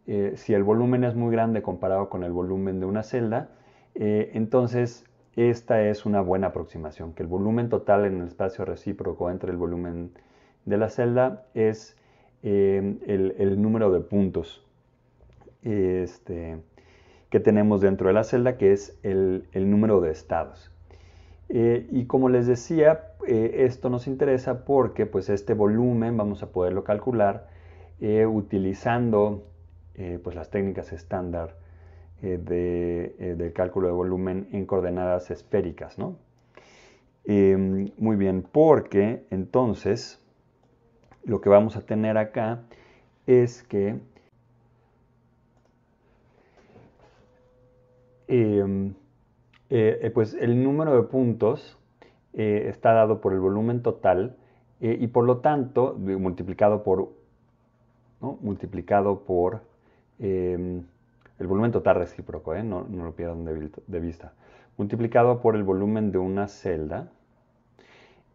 Eh, si el volumen es muy grande comparado con el volumen de una celda, eh, entonces esta es una buena aproximación, que el volumen total en el espacio recíproco entre el volumen de la celda es eh, el, número de puntos este, que tenemos dentro de la celda, que es el, número de estados. y como les decía, esto nos interesa porque pues, este volumen vamos a poderlo calcular utilizando eh, pues las técnicas estándar eh, de, eh, del cálculo de volumen en coordenadas esféricas. ¿no? Em, muy bien, porque entonces lo que vamos a tener acá es que em, pues el número de puntos está dado por el volumen total y por lo tanto multiplicado por ¿no? multiplicado por Em, el volumen total recíproco, ¿eh? no, lo pierdan de, vista, multiplicado por el volumen de una celda.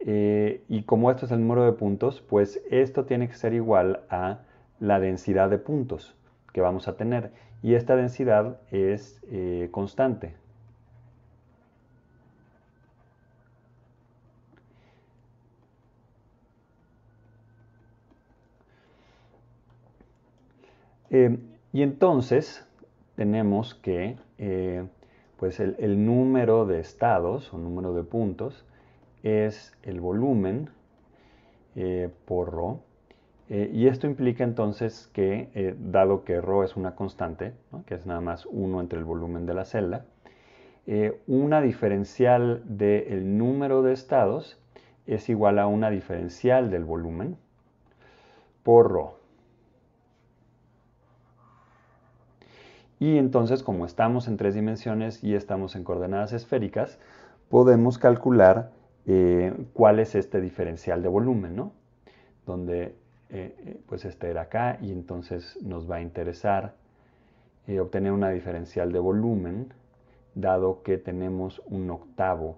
Eh, y como esto es el número de puntos, pues esto tiene que ser igual a la densidad de puntos que vamos a tener. Y esta densidad es eh, constante, em, y entonces tenemos que eh, pues el, número de estados o número de puntos es el volumen eh, por rho. Eh, y esto implica entonces que, dado que rho es una constante, que es nada más 1 entre el volumen de la celda, una diferencial del número de estados es igual a una diferencial del volumen por rho. Y entonces, como estamos en tres dimensiones y estamos en coordenadas esféricas, podemos calcular eh, cuál es este diferencial de volumen, ¿no? Donde, eh, eh, pues este era acá y entonces nos va a interesar obtener una diferencial de volumen, dado que tenemos un octavo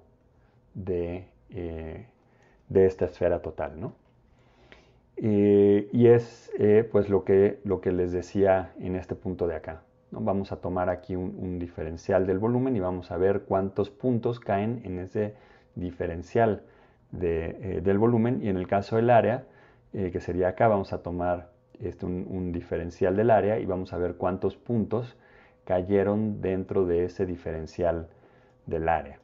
de, de esta esfera total, ¿no? y es pues lo que, lo que les decía en este punto de acá. Vamos a tomar aquí un, diferencial del volumen y vamos a ver cuántos puntos caen en ese diferencial eh, del volumen. Y en el caso del área, eh, que sería acá, vamos a tomar este, un, diferencial del área y vamos a ver cuántos puntos cayeron dentro de ese diferencial del área.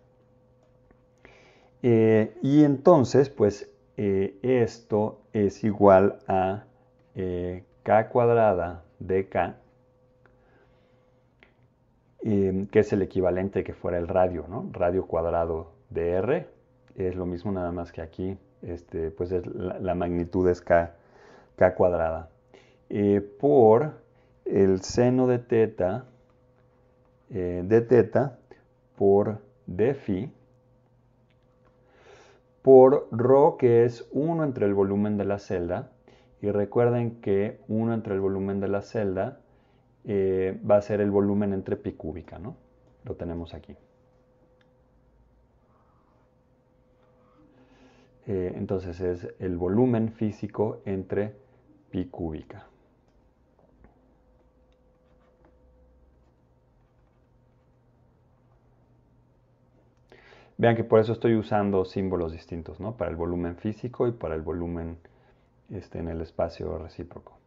Eh, y entonces, pues esto es igual a k cuadrada de k Em, que es el equivalente que fuera el radio, ¿no? Radio cuadrado de R, es lo mismo nada más que aquí, este, pues es, la, magnitud es K, K cuadrada, eh, por el seno de teta, eh, de teta, por de phi, por rho que es 1 entre el volumen de la celda, y recuerden que 1 entre el volumen de la celda eh, va a ser el volumen entre pi cúbica, ¿no? Lo tenemos aquí. Eh, entonces es el volumen físico entre pi cúbica. Vean que por eso estoy usando símbolos distintos, ¿no? Para el volumen físico y para el volumen este, en el espacio recíproco.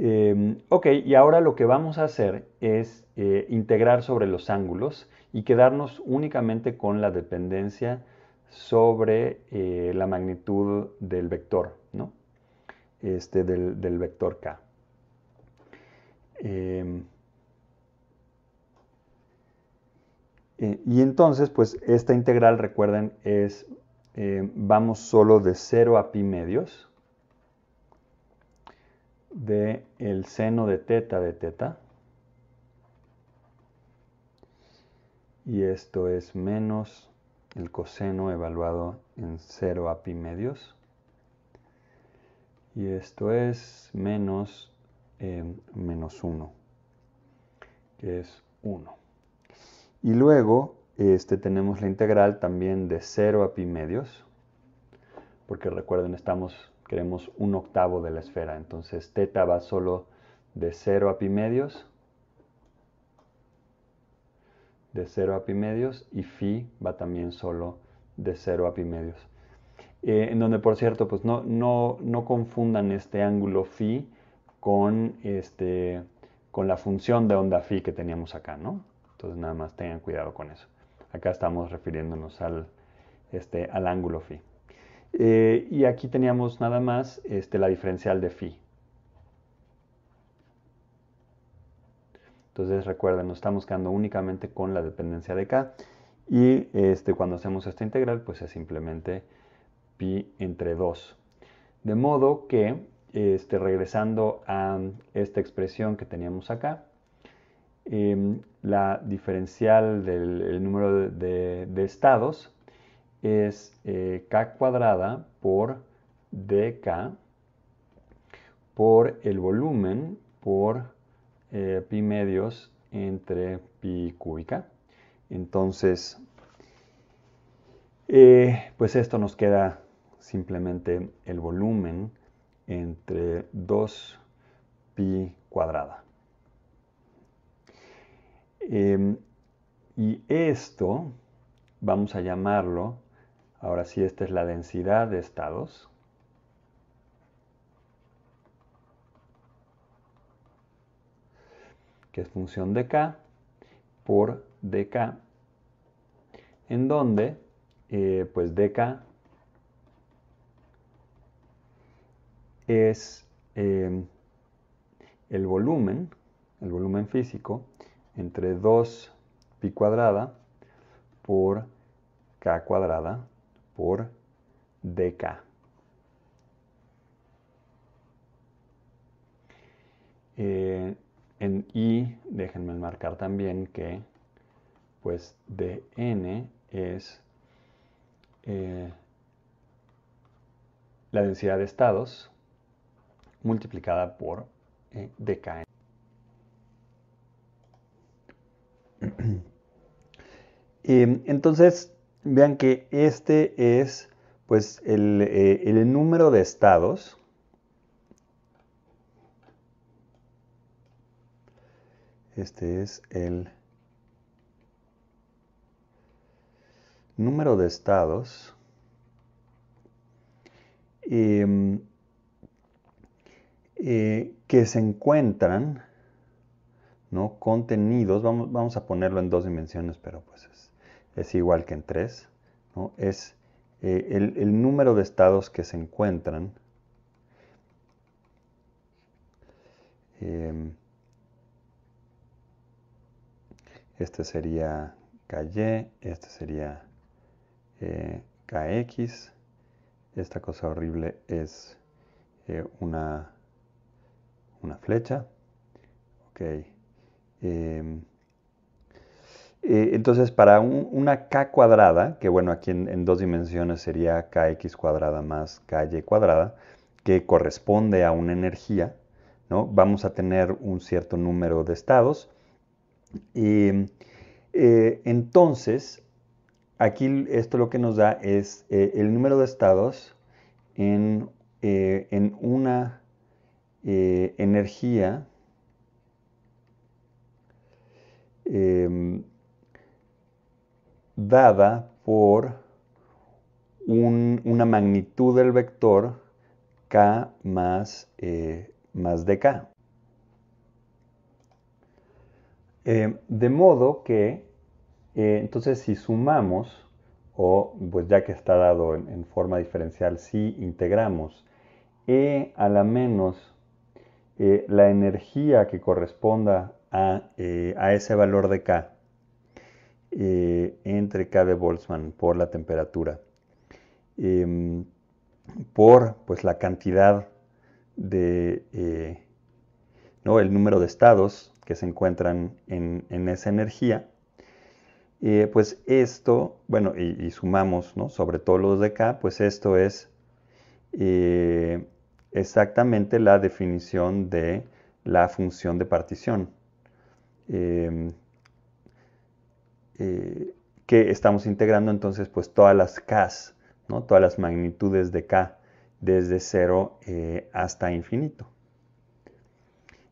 Em, ok, y ahora lo que vamos a hacer es eh, integrar sobre los ángulos y quedarnos únicamente con la dependencia sobre eh, la magnitud del vector, ¿no? Este, del, del vector k. Em, eh, y entonces, pues esta integral, recuerden, es, vamos solo de 0 a pi medios, de el seno de teta de teta. Y esto es menos el coseno evaluado en 0 a pi medios. Y esto es menos eh, menos 1, que es 1. Y luego este, tenemos la integral también de 0 a pi medios, porque recuerden, estamos queremos un octavo de la esfera. Entonces teta va solo de 0 a pi medios, de 0 a pi medios y phi va también solo de 0 a pi medios. Eh, en donde, por cierto, pues no, no, no confundan este ángulo phi con, este, con la función de onda phi que teníamos acá, ¿no? Entonces nada más tengan cuidado con eso. Acá estamos refiriéndonos al, este, al ángulo phi. Eh, y aquí teníamos nada más este, la diferencial de phi. Entonces recuerden, nos estamos quedando únicamente con la dependencia de k. Y este, cuando hacemos esta integral, pues es simplemente pi entre 2. De modo que, este, regresando a esta expresión que teníamos acá, em, la diferencial del número de estados es eh, k cuadrada por dk por el volumen por eh, pi medios entre pi cúbica. Entonces, eh, pues esto nos queda simplemente el volumen entre 2 pi cuadrada. Em, y esto vamos a llamarlo Ahora sí, esta es la densidad de estados. que es función de k por dk, en donde eh, pues dk es em, el volumen, el volumen físico, entre 2 pi cuadrada por k cuadrada por DK. Eh, en, I... déjenme marcar también que pues dn es eh, la densidad de estados multiplicada por eh, y eh, entonces, vean que este es pues eh, el, número de estados Este es el número de estados. Em, eh, que se encuentran, ¿no? Contenidos, vamos, vamos, a ponerlo en dos dimensiones, pero pues es es igual que en 3, es eh, el, número de estados que se encuentran em, este sería KY, este sería KX. Eh, esta cosa horrible es eh, una, una, flecha. Ok. Em, eh, entonces, para una k cuadrada, que bueno, aquí en, dos dimensiones sería kx cuadrada más ky cuadrada, que corresponde a una energía, ¿no? vamos a tener un cierto número de estados. Eh, entonces, aquí esto lo que nos da es eh, el número de estados en, una energía em, dada por una magnitud del vector k más, eh, más dk. Eh, de modo que, eh, entonces, si sumamos, o pues ya que está dado en, forma diferencial, si integramos e a la menos la energía que corresponda a ese valor de k, eh, entre entre de Boltzmann por la temperatura, em, por pues, la cantidad de, eh, ¿no? el número de estados que se encuentran en, esa energía. Eh, pues esto, bueno, y, sumamos sobre todo los de K, pues esto es exactamente la definición de la función de partición. Em, eh, que estamos integrando entonces pues todas las Ks, ¿no? todas las magnitudes de K desde 0 eh, hasta infinito.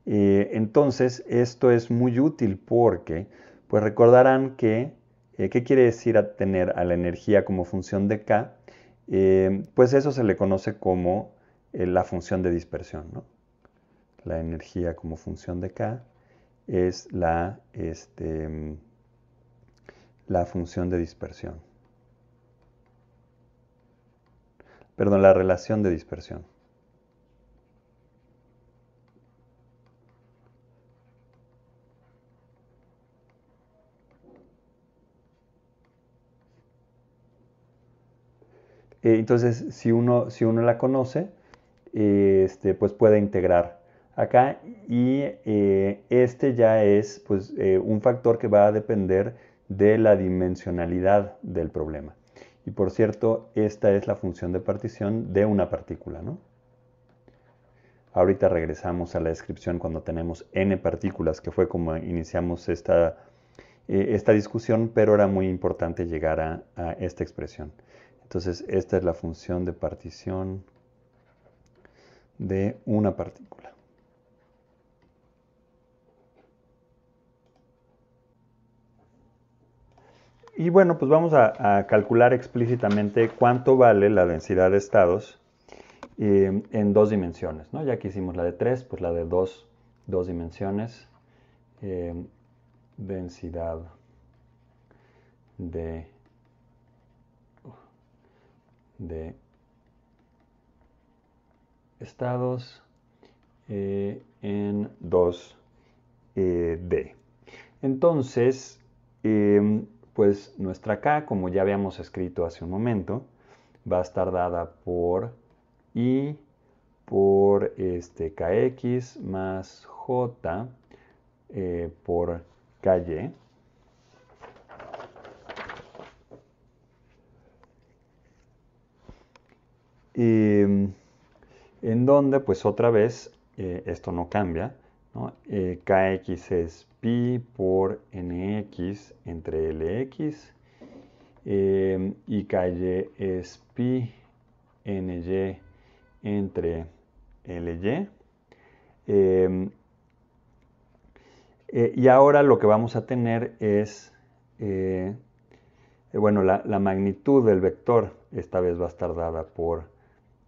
Eh, entonces esto es muy útil porque pues recordarán que ¿qué quiere decir tener a la energía como función de K? pues eso se le conoce como la función de dispersión, ¿no? La energía como función de K es la este, la función de dispersión. Perdón, la relación de dispersión. Eh, entonces, si uno, si uno la conoce, eh, este, pues puede integrar acá y eh, este ya es pues, un factor que va a depender de la dimensionalidad del problema. Y por cierto, esta es la función de partición de una partícula, ¿no? Ahorita regresamos a la descripción cuando tenemos n partículas, que fue como iniciamos esta, eh, esta discusión, pero era muy importante llegar a esta expresión. Entonces, esta es la función de partición de una partícula. Y bueno, pues vamos a, calcular explícitamente cuánto vale la densidad de estados eh, en dos dimensiones. ¿no? Ya que hicimos la de tres, pues la de dos, dos dimensiones. Eh, densidad de, estados eh, en 2D. Entonces, pues nuestra K, como ya habíamos escrito hace un momento, va a estar dada por I por este KX más J eh, por KY. Y mm, en donde pues otra vez eh, esto no cambia, eh, KX es pi por NX entre LX eh, y KY es pi NY entre LY. Eh, y ahora lo que vamos a tener es, bueno, la, la, magnitud del vector esta vez va a estar dada por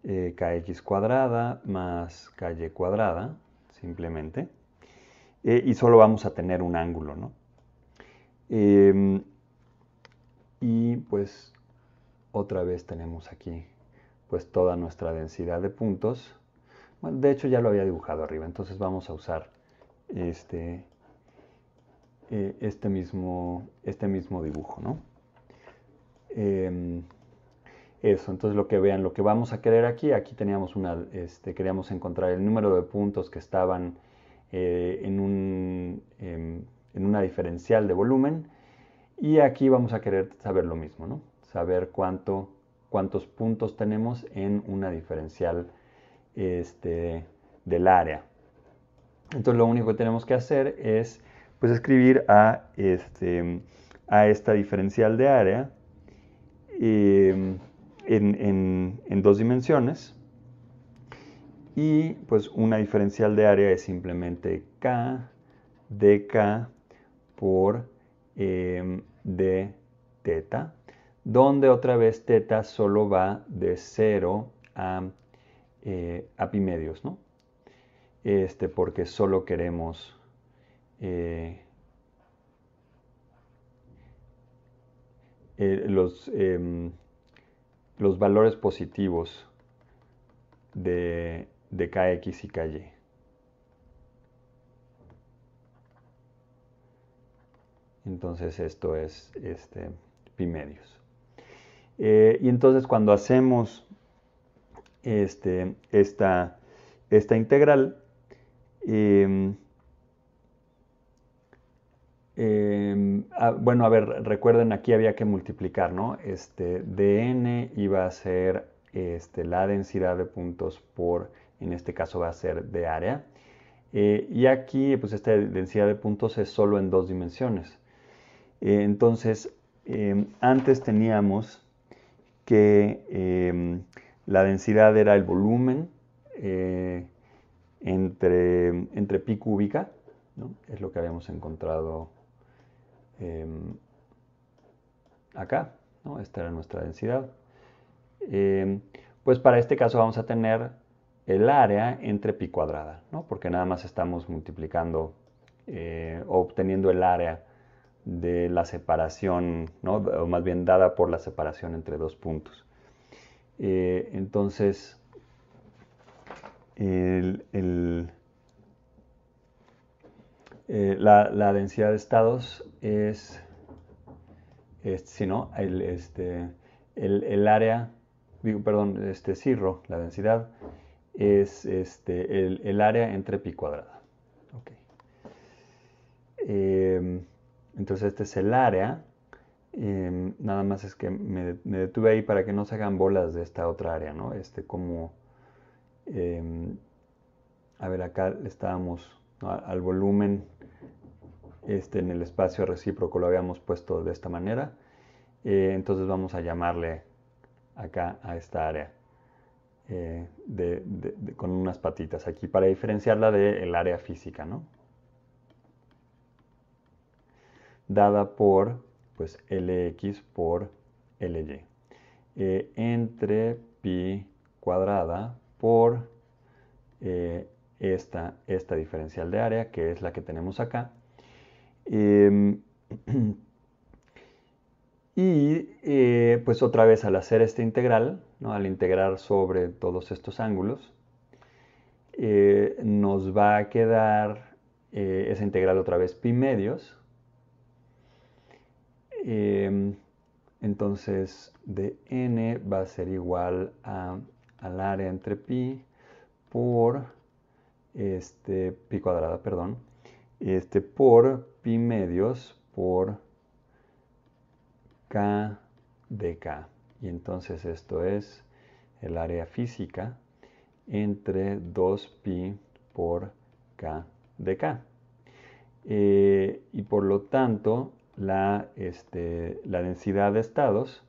kx cuadrada más ky cuadrada, simplemente. Eh, y solo vamos a tener un ángulo, ¿no? Em, y pues otra vez tenemos aquí pues toda nuestra densidad de puntos. Bueno, de hecho ya lo había dibujado arriba, entonces vamos a usar este, eh, este, mismo, este mismo dibujo, ¿no? Em, eso, entonces lo que vean, lo que vamos a querer aquí, aquí teníamos una, este, queríamos encontrar el número de puntos que estaban eh, em, en, una diferencial de volumen. Y aquí vamos a querer saber lo mismo, Saber cuánto, cuántos puntos tenemos en una diferencial este, del área. Entonces lo único que tenemos que hacer es pues, escribir a, este, a esta diferencial de área em, en dos dimensiones y pues una diferencial de área es simplemente K de K por em, d theta. teta, donde otra vez teta solo va de 0 eh, a, pi medios, ¿no? Este, porque solo queremos eh, eh, los, em, los valores positivos de de KX y KY. Entonces esto es este, pi medios. Eh, y entonces cuando hacemos este, esta, integral, em, em, ah, bueno, a ver, recuerden aquí había que multiplicar, ¿no? Este dn iba a ser este, la densidad de puntos por en este caso va a ser de área. Eh, y aquí, pues esta densidad de puntos es solo en dos dimensiones. Eh, entonces, em, antes teníamos que em, la densidad era el volumen eh, entre, entre pi cúbica, ¿no? es lo que habíamos encontrado em, acá, ¿no? esta era nuestra densidad. pues para este caso vamos a tener el área entre pi cuadrada, ¿no? porque nada más estamos multiplicando eh, obteniendo el área de la separación, ¿no? o más bien dada por la separación entre dos puntos. Eh, entonces, eh, la, densidad de estados es, si no, el, este, el, área, digo, perdón, este cirro, la densidad es este, el, área entre pi cuadrada. Em, entonces este es el área. Em, nada más es que me, detuve ahí para que no se hagan bolas de esta otra área, ¿no? Este como... Em, a ver, acá estábamos al volumen este, en el espacio recíproco, lo habíamos puesto de esta manera. Eh, entonces vamos a llamarle acá a esta área eh, con unas patitas aquí para diferenciarla del área física, ¿no? Dada por pues Lx por Ly. Eh, entre pi cuadrada por eh, esta, esta diferencial de área, que es la que tenemos acá. Em, y pues otra vez al hacer esta integral, al integrar sobre todos estos ángulos, eh, nos va a quedar eh, esa integral otra vez pi medios. Em, entonces de n va a ser igual a, al área entre pi por este pi cuadrada, perdón, este por pi medios por k de k y entonces esto es el área física entre 2pi por k de k. Eh, y por lo tanto, la, este, la densidad de estados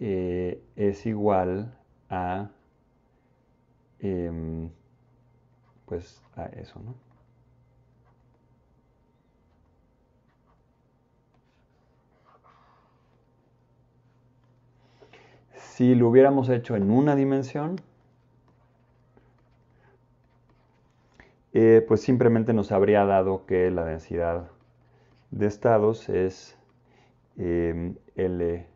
eh, es igual a, em, pues a eso, ¿no? si lo hubiéramos hecho en una dimensión, eh, pues simplemente nos habría dado que la densidad de estados es em, L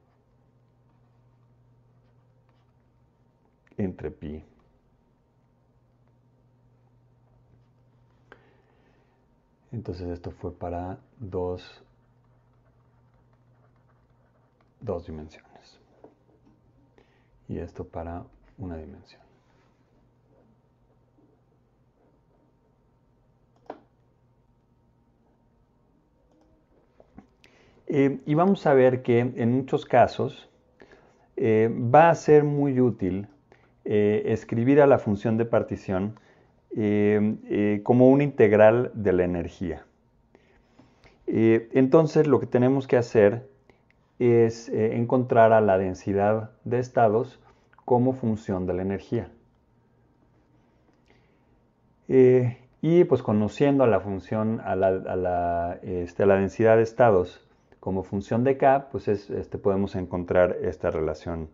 entre pi. Entonces esto fue para dos dimensiones y esto para una dimensión. Eh, y vamos a ver que en muchos casos eh, va a ser muy útil eh, escribir a la función de partición como una integral de la energía. entonces lo que tenemos que hacer es eh, encontrar a la densidad de estados como función de la energía. Eh, y pues conociendo a la función, este, a la, densidad de estados como función de K, pues este, podemos encontrar esta relación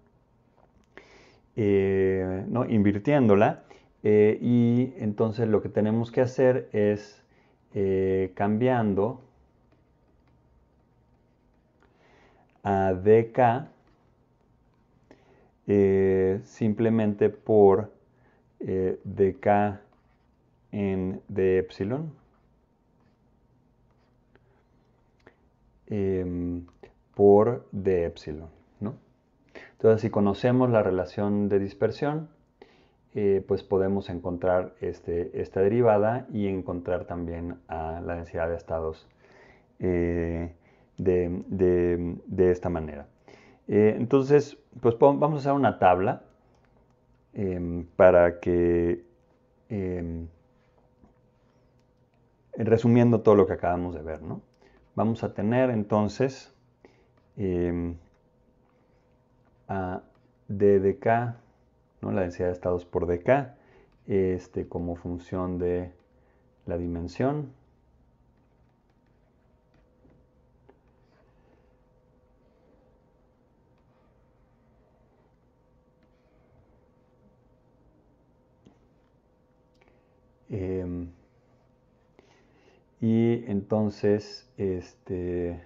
eh, ¿no? invirtiéndola. y entonces lo que tenemos que hacer es cambiando a DK eh, simplemente por eh, DK en de epsilon. Em, por de epsilon. ¿no? Entonces, si conocemos la relación de dispersión, eh, pues podemos encontrar este, esta derivada y encontrar también a la densidad de estados de, esta manera. Eh, entonces, pues vamos a hacer una tabla em, para que, em, resumiendo todo lo que acabamos de ver, Vamos a tener entonces em, a DDK, ¿no? la densidad de estados por DK, este, como función de la dimensión Em, y entonces, este,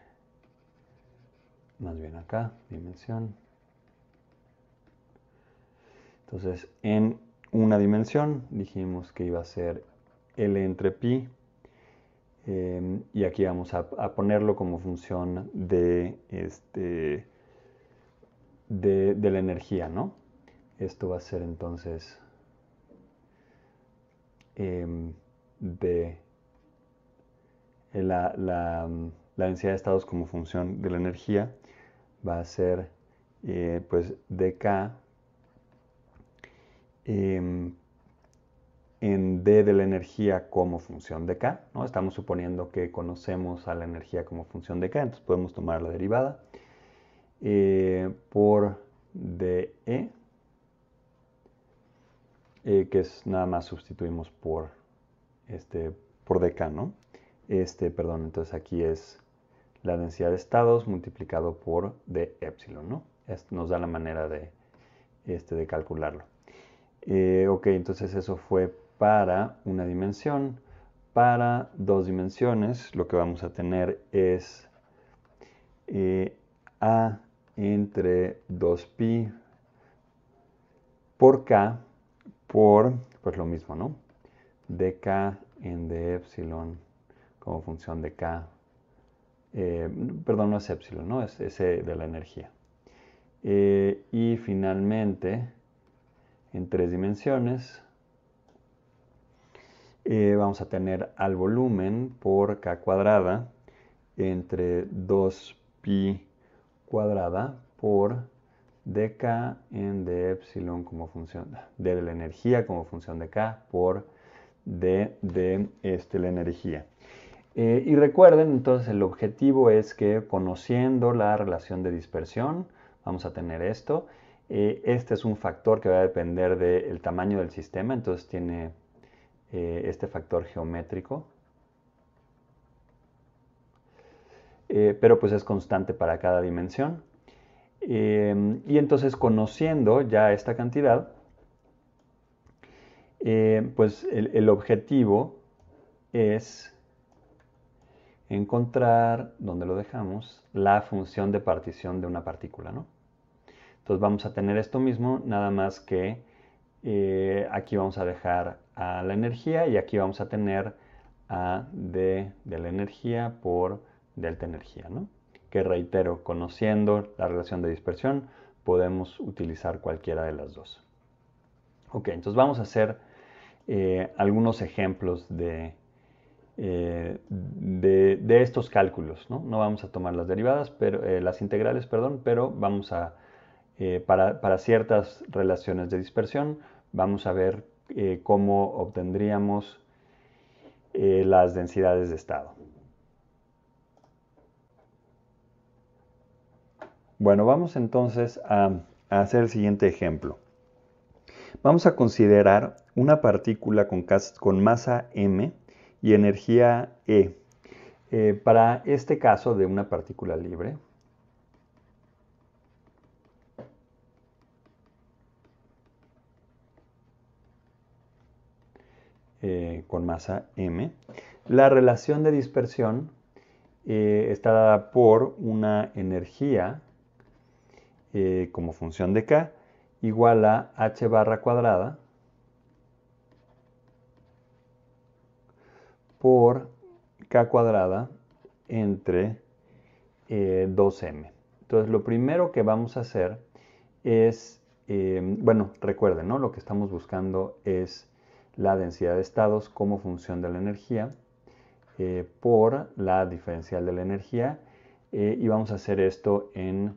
más bien acá, dimensión. Entonces, en una dimensión dijimos que iba a ser L entre pi. Em, y aquí vamos a, ponerlo como función de, este, de la energía, ¿no? Esto va a ser entonces Em, de eh, mm, la, densidad de estados como función de la energía va a ser eh, pues dk em, en d de la energía como función de k, ¿no? estamos suponiendo que conocemos a la energía como función de k, entonces podemos tomar la derivada eh, por de E eh, que es nada más sustituimos por, este, por decano. Este, perdón, entonces aquí es la densidad de estados multiplicado por de ¿no? Esto nos da la manera de, este, de calcularlo. Eh, ok, entonces eso fue para una dimensión. Para dos dimensiones lo que vamos a tener es eh, A entre 2pi por K por, pues lo mismo, ¿no? dk en de epsilon como función de k. Eh, perdón, no es epsilon, ¿no? Es ese de la energía. Eh, y finalmente, en tres dimensiones, eh, vamos a tener al volumen por k cuadrada entre 2pi cuadrada por de K en de epsilon como función de la energía como función de K por D de este, la energía. Eh, y recuerden, entonces el objetivo es que conociendo la relación de dispersión, vamos a tener esto. Eh, este es un factor que va a depender del tamaño del sistema, entonces tiene eh, este factor geométrico. pero pues es constante para cada dimensión. Em, y entonces conociendo ya esta cantidad, eh, pues el, objetivo es encontrar, donde lo dejamos, la función de partición de una partícula, ¿no? Entonces vamos a tener esto mismo, nada más que eh, aquí vamos a dejar a la energía y aquí vamos a tener a de la energía por delta energía, ¿no? que reitero, conociendo la relación de dispersión, podemos utilizar cualquiera de las dos. Ok, entonces vamos a hacer eh, algunos ejemplos eh, de, de, estos cálculos. ¿no? vamos a tomar las derivadas, pero, eh, las integrales, perdón, pero vamos a, para, ciertas relaciones de dispersión, vamos a ver cómo obtendríamos las densidades de estado. Bueno, vamos entonces a, hacer el siguiente ejemplo. Vamos a considerar una partícula con, masa m y energía e. Eh, para este caso de una partícula libre, eh, con masa m. La relación de dispersión eh, está dada por una energía eh, como función de k igual a h barra cuadrada por k cuadrada entre 2m. Eh, Entonces lo primero que vamos a hacer es, eh, bueno, recuerden, ¿no? Lo que estamos buscando es la densidad de estados como función de la energía por la diferencial de la energía y vamos a hacer esto en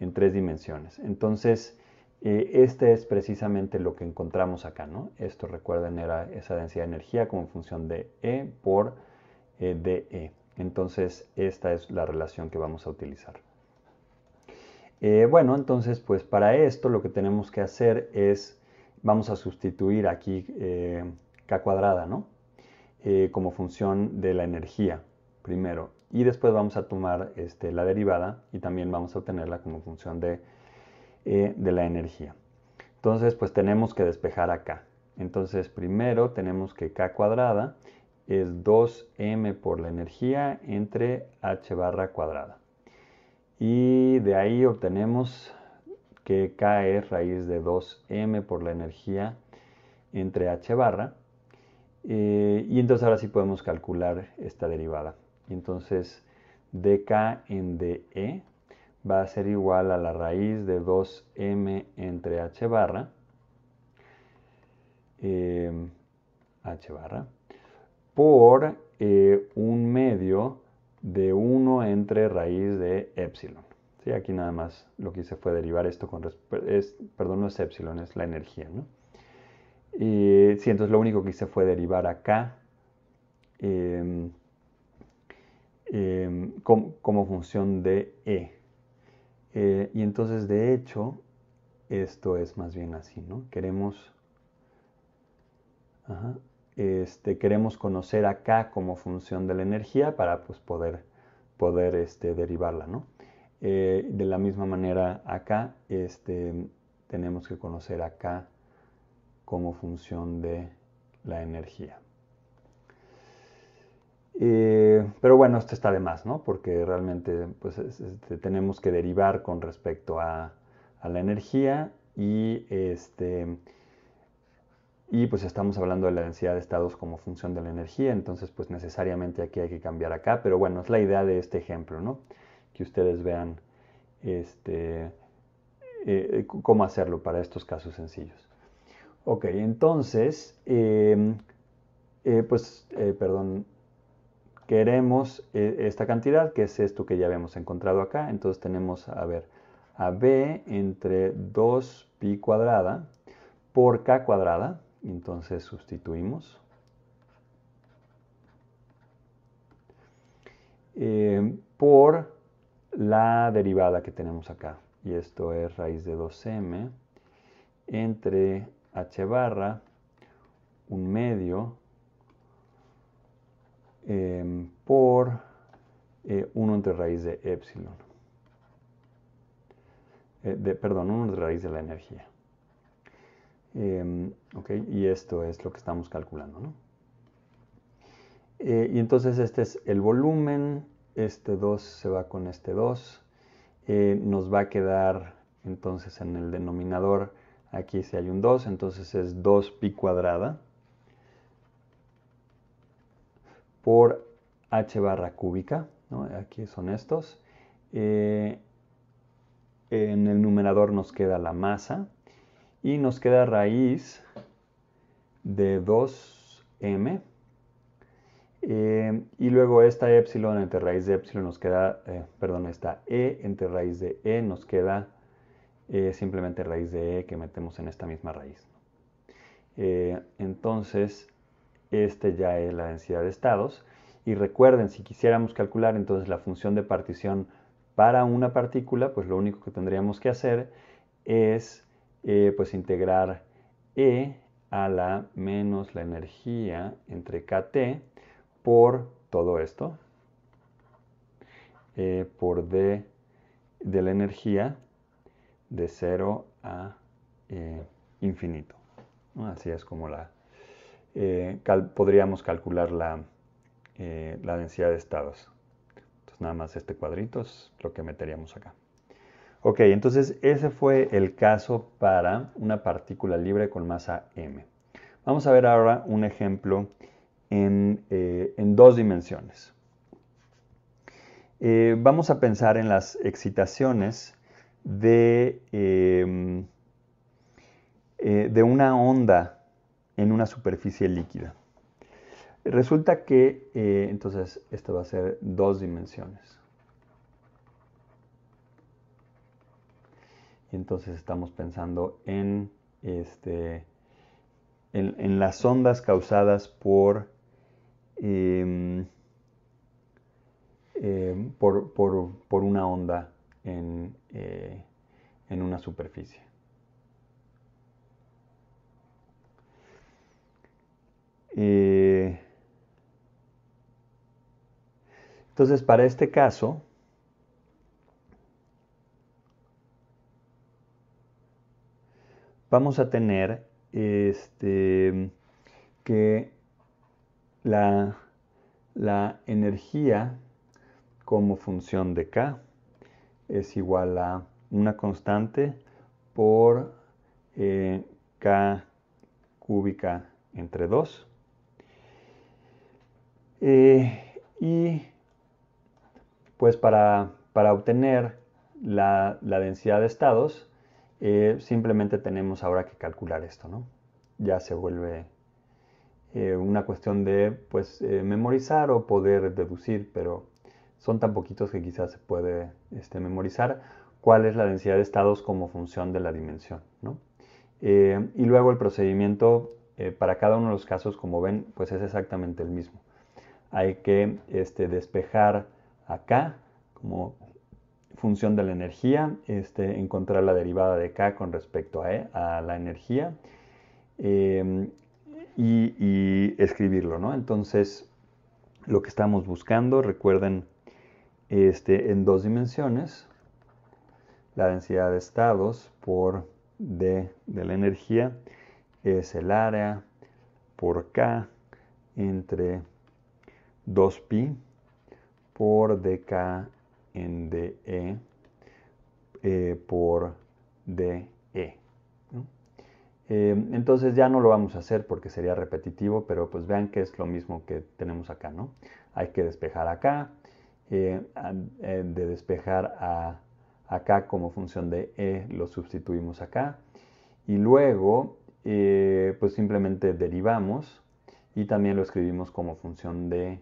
en tres dimensiones. Entonces, eh, este es precisamente lo que encontramos acá, ¿no? Esto, recuerden, era esa densidad de energía como función de E por eh, DE. E. Entonces, esta es la relación que vamos a utilizar. Eh, bueno, entonces, pues para esto lo que tenemos que hacer es, vamos a sustituir aquí K cuadrada, ¿no? como función de la energía, primero y después vamos a tomar este, la derivada y también vamos a obtenerla como función de, eh, de la energía. Entonces, pues tenemos que despejar acá. Entonces, primero tenemos que k cuadrada es 2m por la energía entre h barra cuadrada. Y de ahí obtenemos que k es raíz de 2m por la energía entre h barra. Eh, y entonces ahora sí podemos calcular esta derivada. Y entonces dk en dE va a ser igual a la raíz de 2m entre h barra, eh, h barra, por eh, un medio de 1 entre raíz de epsilon. ¿Sí? Aquí nada más lo que hice fue derivar esto con es, perdón, no es epsilon, es la energía. ¿no? Eh, sí, entonces lo único que hice fue derivar acá Em, como, función de E. Eh, y entonces, de hecho, esto es más bien así, ¿no? Queremos, este, queremos conocer acá como función de la energía para pues, poder, poder este, derivarla, ¿no? Eh, de la misma manera acá, este, tenemos que conocer acá como función de la energía. Eh, pero bueno, esto está de más, ¿no? Porque realmente pues, este, tenemos que derivar con respecto a, la energía y, este, y pues estamos hablando de la densidad de estados como función de la energía, entonces pues necesariamente aquí hay que cambiar acá, pero bueno, es la idea de este ejemplo, ¿no? Que ustedes vean este, eh, eh, cómo hacerlo para estos casos sencillos. Ok, entonces, em, pues, perdón, queremos eh, esta cantidad, que es esto que ya habíamos encontrado acá. Entonces tenemos, a ver, a b entre 2pi cuadrada por k cuadrada. Entonces sustituimos. Eh, por la derivada que tenemos acá. Y esto es raíz de 2m entre h barra, un medio Em, por 1 eh, entre raíz de epsilon. Eh, de, perdón, 1 entre raíz de la energía. Em, ok, y esto es lo que estamos calculando. Eh, y entonces este es el volumen, este 2 se va con este 2. nos va a quedar entonces en el denominador, aquí si hay un 2, entonces es 2 pi cuadrada por h barra cúbica, aquí son estos. Eh, en el numerador nos queda la masa y nos queda raíz de 2m. Eh, y luego esta e entre raíz de epsilon nos queda, eh, perdón, esta e entre raíz de e nos queda simplemente raíz de e que metemos en esta misma raíz. entonces, este ya es la densidad de estados. Y recuerden, si quisiéramos calcular entonces la función de partición para una partícula, pues lo único que tendríamos que hacer es eh, pues integrar E a la menos la energía entre KT por todo esto, eh, por D de la energía de 0 a eh, infinito. Así es como la eh, podríamos calcular la, eh, la densidad de estados. Entonces nada más este cuadrito es lo que meteríamos acá. Ok, entonces ese fue el caso para una partícula libre con masa m. Vamos a ver ahora un ejemplo en, eh, dos dimensiones. vamos a pensar en las excitaciones de, em, de una onda en una superficie líquida. Resulta que eh, entonces esto va a ser dos dimensiones. Entonces estamos pensando en, este, en, las ondas causadas em, em, por, por, una onda en eh, una superficie. Eh, entonces, para este caso, vamos a tener este, que la, energía como función de K es igual a una constante por eh, K cúbica entre 2 eh, y pues para, para obtener la, densidad de estados, eh, simplemente tenemos ahora que calcular esto, ¿no? Ya se vuelve eh, una cuestión de pues memorizar o poder deducir, pero son tan poquitos que quizás se puede este, memorizar cuál es la densidad de estados como función de la dimensión, y luego el procedimiento para cada uno de los casos, como ven, pues es exactamente el mismo hay que este, despejar acá como función de la energía, este, encontrar la derivada de K con respecto a, eh, la energía em, y, escribirlo, ¿no? Entonces, lo que estamos buscando, recuerden, este, en dos dimensiones, la densidad de estados por D de la energía es el área por K entre 2pi por dk en dE e, eh, por dE. E, eh, entonces ya no lo vamos a hacer porque sería repetitivo, pero pues vean que es lo mismo que tenemos acá, ¿no? Hay que despejar acá, eh, de despejar a, acá como función de E lo sustituimos acá y luego pues simplemente derivamos y también lo escribimos como función de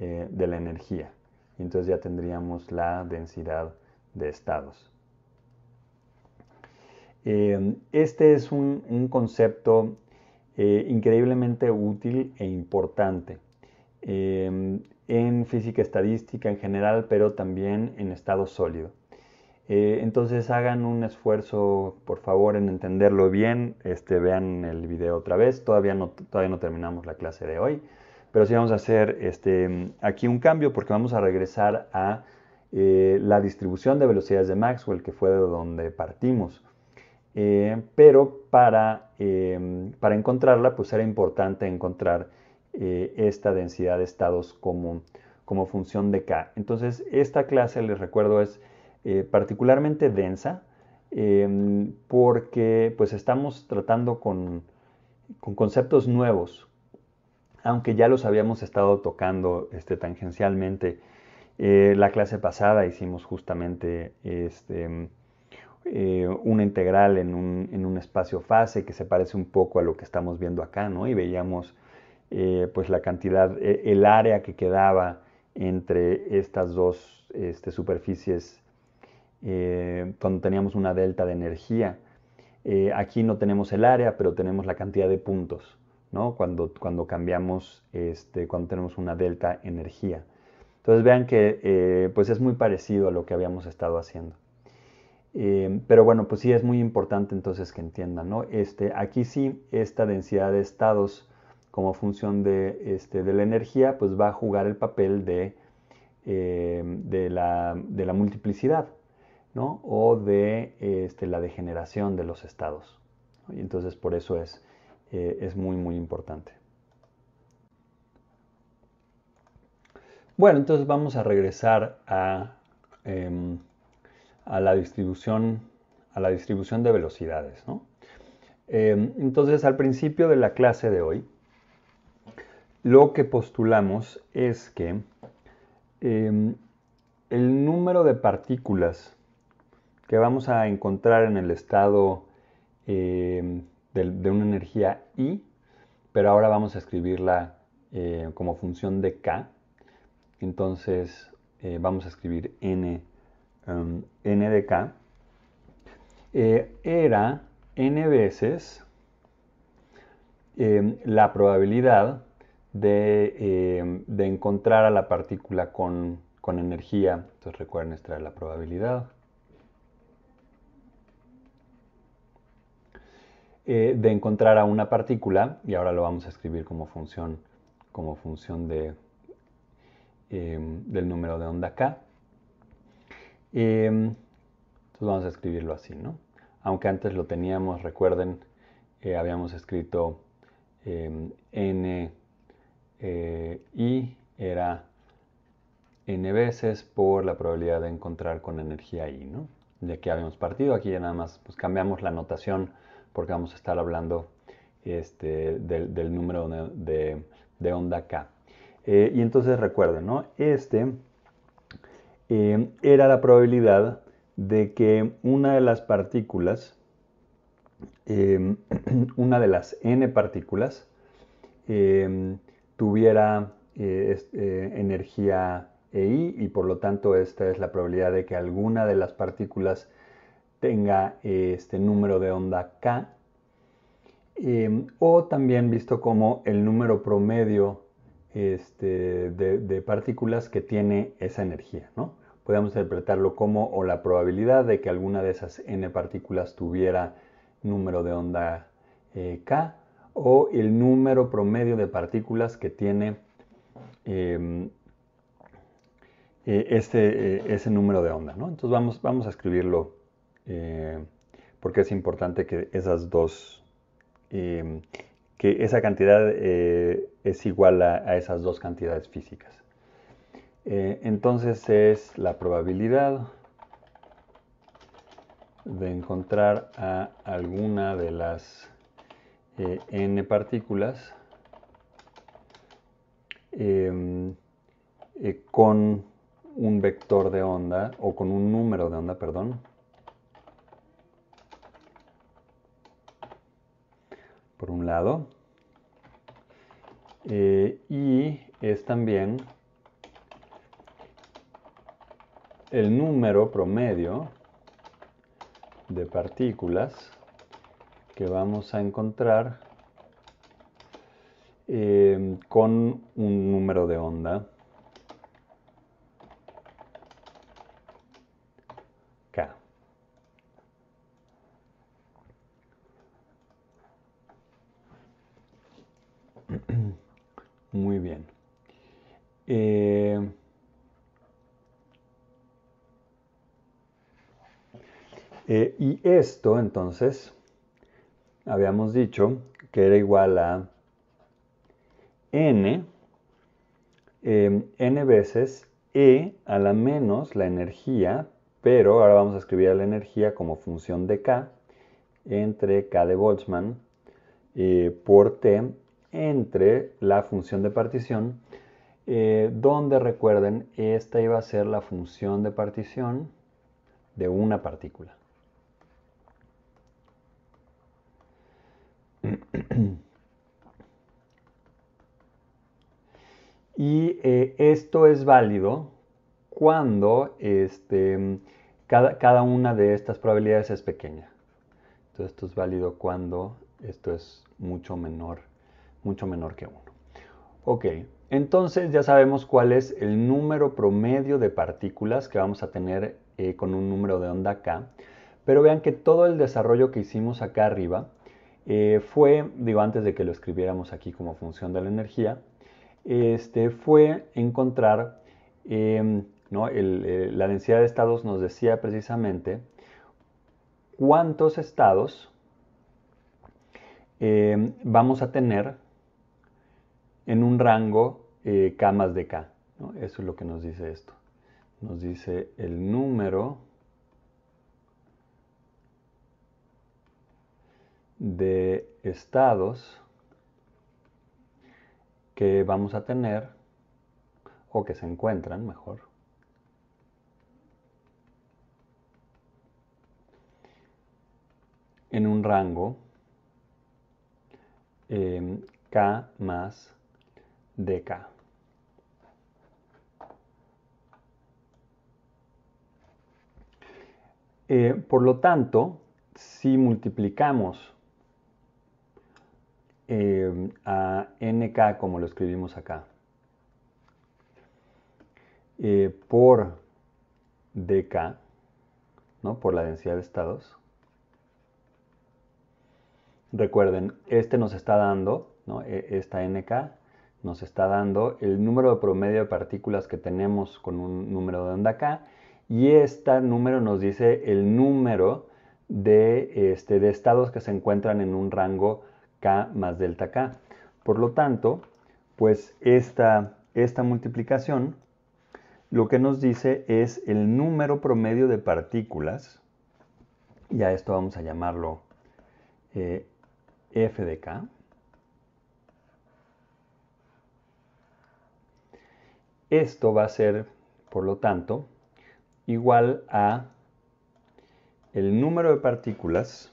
eh, de la energía. Y entonces ya tendríamos la densidad de estados. Eh, este es un, concepto eh, increíblemente útil e importante en física estadística en general, pero también en estado sólido. entonces hagan un esfuerzo, por favor, en entenderlo bien. Este, vean el video otra vez. Todavía no, todavía no terminamos la clase de hoy pero sí vamos a hacer este, aquí un cambio porque vamos a regresar a eh, la distribución de velocidades de Maxwell, que fue de donde partimos. Eh, pero em, para, encontrarla, pues era importante encontrar eh, esta densidad de estados como, como función de K. Entonces, esta clase, les recuerdo, es particularmente densa em, porque pues estamos tratando con, con conceptos nuevos, aunque ya los habíamos estado tocando este, tangencialmente. Eh, la clase pasada hicimos justamente este, eh, una integral en un, espacio fase que se parece un poco a lo que estamos viendo acá, ¿no? Y veíamos eh, pues la cantidad, el área que quedaba entre estas dos este, superficies cuando teníamos una delta de energía. aquí no tenemos el área, pero tenemos la cantidad de puntos. Cuando, cuando cambiamos, este, cuando tenemos una delta energía. Entonces vean que eh, pues es muy parecido a lo que habíamos estado haciendo. Eh, pero bueno, pues sí es muy importante entonces que entiendan, ¿no? Este, aquí sí, esta densidad de estados como función de, este, de la energía, pues va a jugar el papel de, eh, de, la, multiplicidad, ¿no? O de este, la degeneración de los estados. Y entonces por eso es eh, es muy, muy importante. Bueno, entonces vamos a regresar a, em, a la, distribución, a la distribución de velocidades. Em, entonces, al principio de la clase de hoy, lo que postulamos es que em, el número de partículas que vamos a encontrar en el estado de, una energía I, pero ahora vamos a escribirla eh, como función de K. Entonces eh, vamos a escribir N, um, N de K. Eh, era N veces em, la probabilidad em, de, encontrar a la partícula con, energía. Entonces recuerden, extraer la probabilidad. Eh, de encontrar a una partícula, y ahora lo vamos a escribir como función, como función de, em, del número de onda K. Em, entonces vamos a escribirlo así, ¿no? Aunque antes lo teníamos, recuerden, eh, habíamos escrito em, n eh, i era n veces por la probabilidad de encontrar con energía I, ¿no? De aquí habíamos partido, aquí ya nada más pues, cambiamos la notación porque vamos a estar hablando este, del, número de, onda K. Eh, y entonces recuerden, Este em, era la probabilidad de que una de las partículas, em, una de las n partículas, em, tuviera eh, eh, energía EI y por lo tanto esta es la probabilidad de que alguna de las partículas tenga este número de onda K. Em, o también visto como el número promedio este, de, partículas que tiene esa energía. Podemos interpretarlo como o la probabilidad de que alguna de esas n partículas tuviera número de onda eh, K o el número promedio de partículas que tiene em, eh, este, eh, ese número de onda. Entonces vamos, vamos a escribirlo eh, porque es importante que esas dos, em, que esa cantidad eh, es igual a, esas dos cantidades físicas. Eh, entonces es la probabilidad de encontrar a alguna de las n partículas em, con un vector de onda o con un número de onda, perdón, por un lado, eh, y es también el número promedio de partículas que vamos a encontrar eh, con un número de onda Muy bien. Eh, eh, y esto entonces, habíamos dicho que era igual a n, em, n veces e a la menos la energía, pero ahora vamos a escribir la energía como función de k entre k de Boltzmann eh, por t entre la función de partición, eh, donde recuerden, esta iba a ser la función de partición de una partícula. Y eh, esto es válido cuando este, cada, cada, una de estas probabilidades es pequeña. Entonces esto es válido cuando esto es mucho menor mucho menor que 1. Ok, entonces ya sabemos cuál es el número promedio de partículas que vamos a tener eh, con un número de onda K, pero vean que todo el desarrollo que hicimos acá arriba eh, fue, digo, antes de que lo escribiéramos aquí como función de la energía, este, fue encontrar, eh, la densidad de estados nos decía precisamente cuántos estados vamos a tener en un rango eh, K más de K. Eso es lo que nos dice esto. Nos dice el número de estados que vamos a tener o que se encuentran mejor en un rango eh, K más de eh, por lo tanto, si multiplicamos eh, a nk, como lo escribimos acá, eh, por dk, ¿no? por la densidad de estados, recuerden, este nos está dando, ¿no? E, esta nk nos está dando el número de promedio de partículas que tenemos con un número de onda K y este número nos dice el número de, este, de estados que se encuentran en un rango K más delta K. Por lo tanto, pues esta, esta multiplicación lo que nos dice es el número promedio de partículas, y a esto vamos a llamarlo eh, F de K, Esto va a ser, por lo tanto, igual a el número de partículas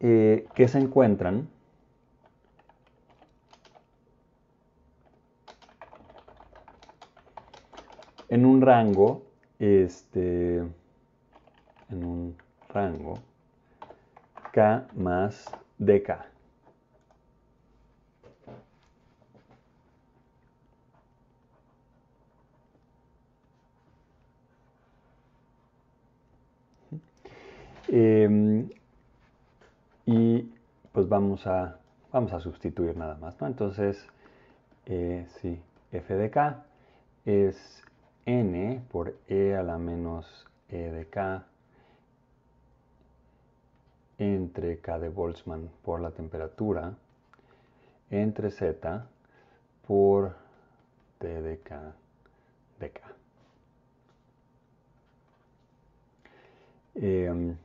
eh, que se encuentran en un rango, este, en un rango K más DK. k em, y pues vamos a, vamos a sustituir nada más, ¿no? Entonces, eh, sí, f de k es n por e a la menos e de k entre K de Boltzmann por la temperatura entre Z por T de K de K. Em,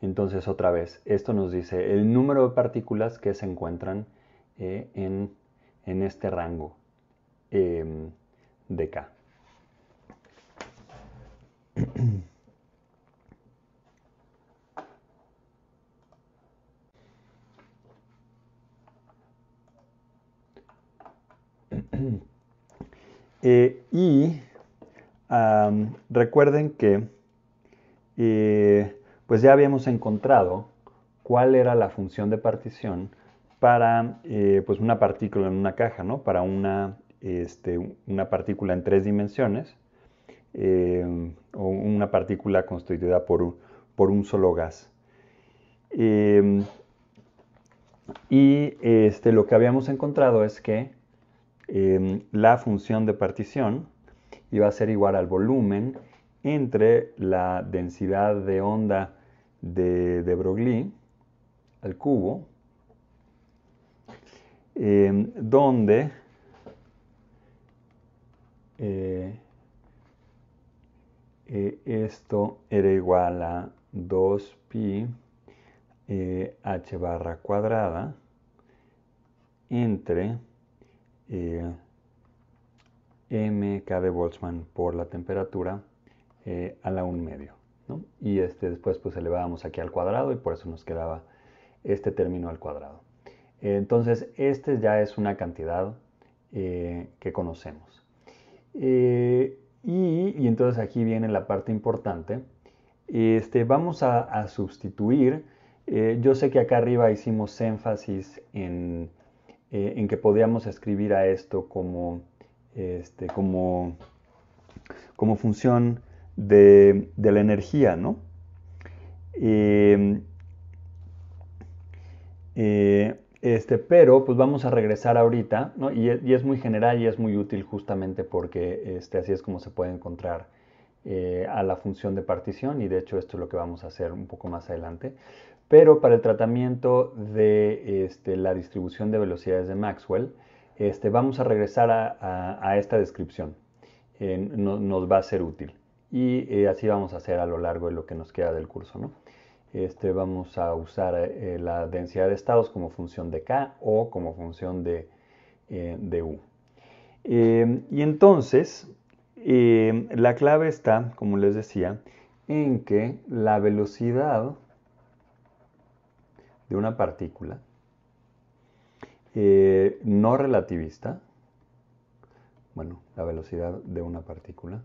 entonces, otra vez, esto nos dice el número de partículas que se encuentran eh, en, este rango em, de K. Eh, y recuerden que eh, pues ya habíamos encontrado cuál era la función de partición para eh, pues una partícula en una caja, ¿no? Para una, este, una partícula en tres dimensiones o una partícula constituida por un, por un solo gas. y este, lo que habíamos encontrado es que Em, la función de partición iba a ser igual al volumen entre la densidad de onda de, de Broglie al cubo, em, donde eh, eh, esto era igual a 2pi eh, h barra cuadrada entre eh, mk de Boltzmann por la temperatura eh, a la 1 medio. Y este, después pues elevábamos aquí al cuadrado y por eso nos quedaba este término al cuadrado. Entonces, este ya es una cantidad eh, que conocemos. y, entonces aquí viene la parte importante. Este, vamos a, sustituir. yo sé que acá arriba hicimos énfasis en eh, en que podíamos escribir a esto como, este, como, función de, la energía, ¿no? Em, eh, este, pero pues vamos a regresar ahorita, y, es muy general y es muy útil justamente porque este, así es como se puede encontrar eh, a la función de partición y de hecho esto es lo que vamos a hacer un poco más adelante. Pero para el tratamiento de este, la distribución de velocidades de Maxwell, este, vamos a regresar a, esta descripción. Eh, nos va a ser útil. Y eh, así vamos a hacer a lo largo de lo que nos queda del curso. ¿no? Este, vamos a usar eh, la densidad de estados como función de K o como función de, de U. Em, y entonces, em, la clave está, como les decía, en que la velocidad de una partícula eh, no relativista, bueno, la velocidad de una partícula,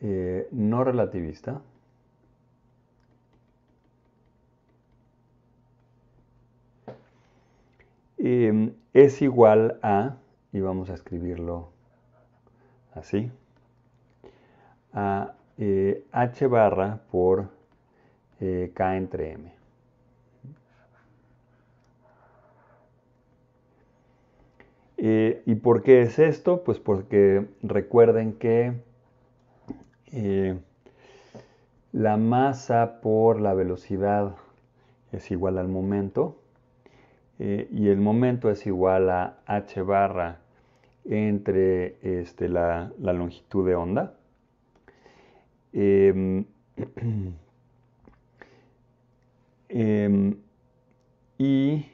eh, no relativista, eh, es igual a, y vamos a escribirlo así, a eh, h barra por eh, k entre m. Eh, ¿Y por qué es esto? Pues porque recuerden que la masa por la velocidad es igual al momento y el momento es igual a h barra entre este, la longitud de onda. Em, em, y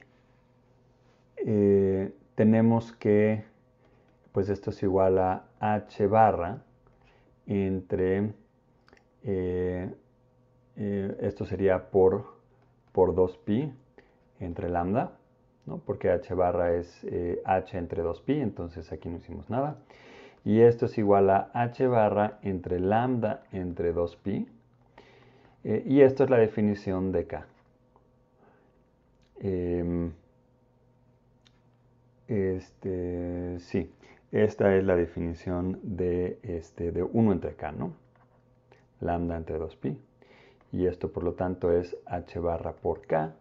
eh, tenemos que, pues esto es igual a h barra entre, eh, eh, esto sería por, por 2pi entre lambda, ¿no? porque h barra es h entre 2pi, entonces aquí no hicimos nada y esto es igual a h barra entre lambda entre 2pi. Eh, y esto es la definición de k. Em, este, sí, esta es la definición de, este, de 1 entre k, ¿no? Lambda entre 2pi. Y esto, por lo tanto, es h barra por k.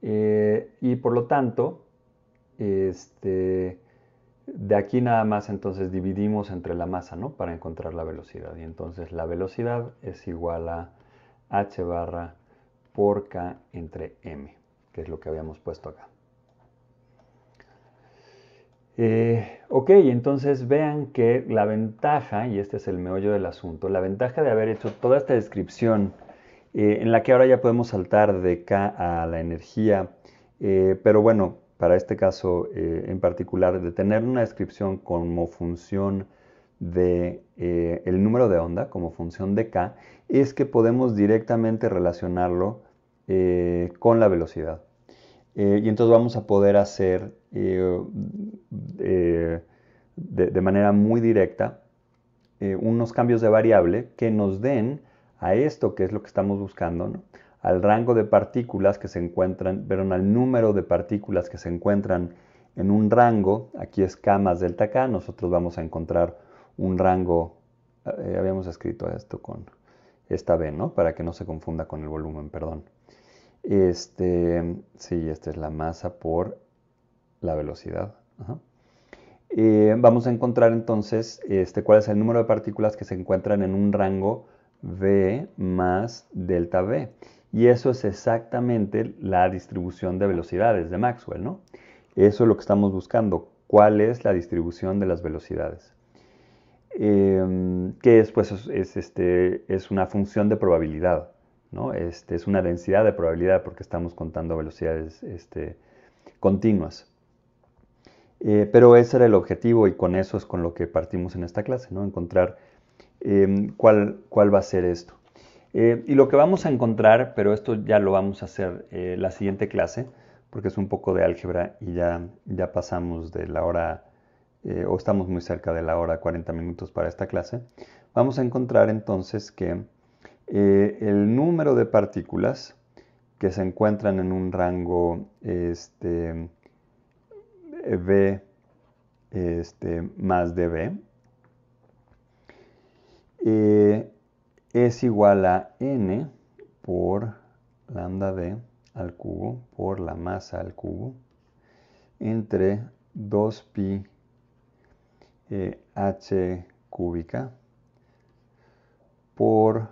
Eh, y por lo tanto, este, de aquí nada más entonces dividimos entre la masa, ¿no? Para encontrar la velocidad. Y entonces la velocidad es igual a h barra por k entre m, que es lo que habíamos puesto acá. Eh, ok, entonces vean que la ventaja, y este es el meollo del asunto, la ventaja de haber hecho toda esta descripción eh, en la que ahora ya podemos saltar de K a la energía, eh, pero bueno, para este caso eh, en particular, de tener una descripción como función de eh, el número de onda, como función de k, es que podemos directamente relacionarlo eh, con la velocidad. y entonces vamos a poder hacer de, manera muy directa unos cambios de variable que nos den a esto que es lo que estamos buscando, ¿no? al rango de partículas que se encuentran, perdón, al número de partículas que se encuentran en un rango, aquí es k más delta K, nosotros vamos a encontrar un rango, eh, habíamos escrito esto con esta B, ¿no? Para que no se confunda con el volumen, perdón. Este, sí, esta es la masa por la velocidad. Eh, vamos a encontrar entonces este, cuál es el número de partículas que se encuentran en un rango V más delta V. Y eso es exactamente la distribución de velocidades de Maxwell, ¿no? Eso es lo que estamos buscando, cuál es la distribución de las velocidades. Em, que pues, es, este, es una función de probabilidad, ¿no? Este, es una densidad de probabilidad porque estamos contando velocidades este, continuas. Eh, pero ese era el objetivo y con eso es con lo que partimos en esta clase, ¿no? Encontrar em, cuál, cuál va a ser esto. Eh, y lo que vamos a encontrar, pero esto ya lo vamos a hacer eh, la siguiente clase, porque es un poco de álgebra y ya, ya pasamos de la hora, eh, o estamos muy cerca de la hora 40 minutos para esta clase, vamos a encontrar entonces que el número de partículas que se encuentran en un rango este, B este, más DB, eh, es igual a n por lambda d al cubo por la masa al cubo entre 2pi eh, h cúbica por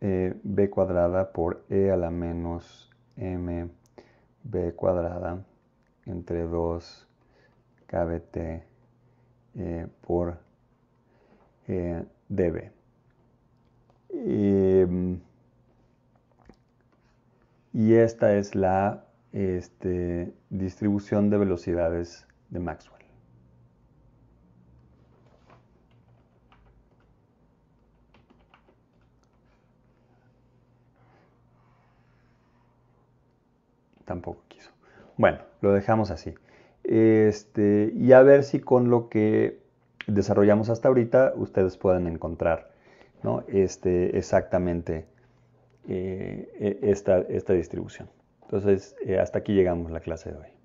eh, b cuadrada por e a la menos m b cuadrada entre 2 kbt eh, por eh, db. Em, y esta es la este, distribución de velocidades de Maxwell. Tampoco quiso. Bueno, lo dejamos así. Este, y a ver si con lo que desarrollamos hasta ahorita ustedes pueden encontrar ¿no? este, exactamente eh, e, esta, esta distribución. Entonces, eh, hasta aquí llegamos la clase de hoy.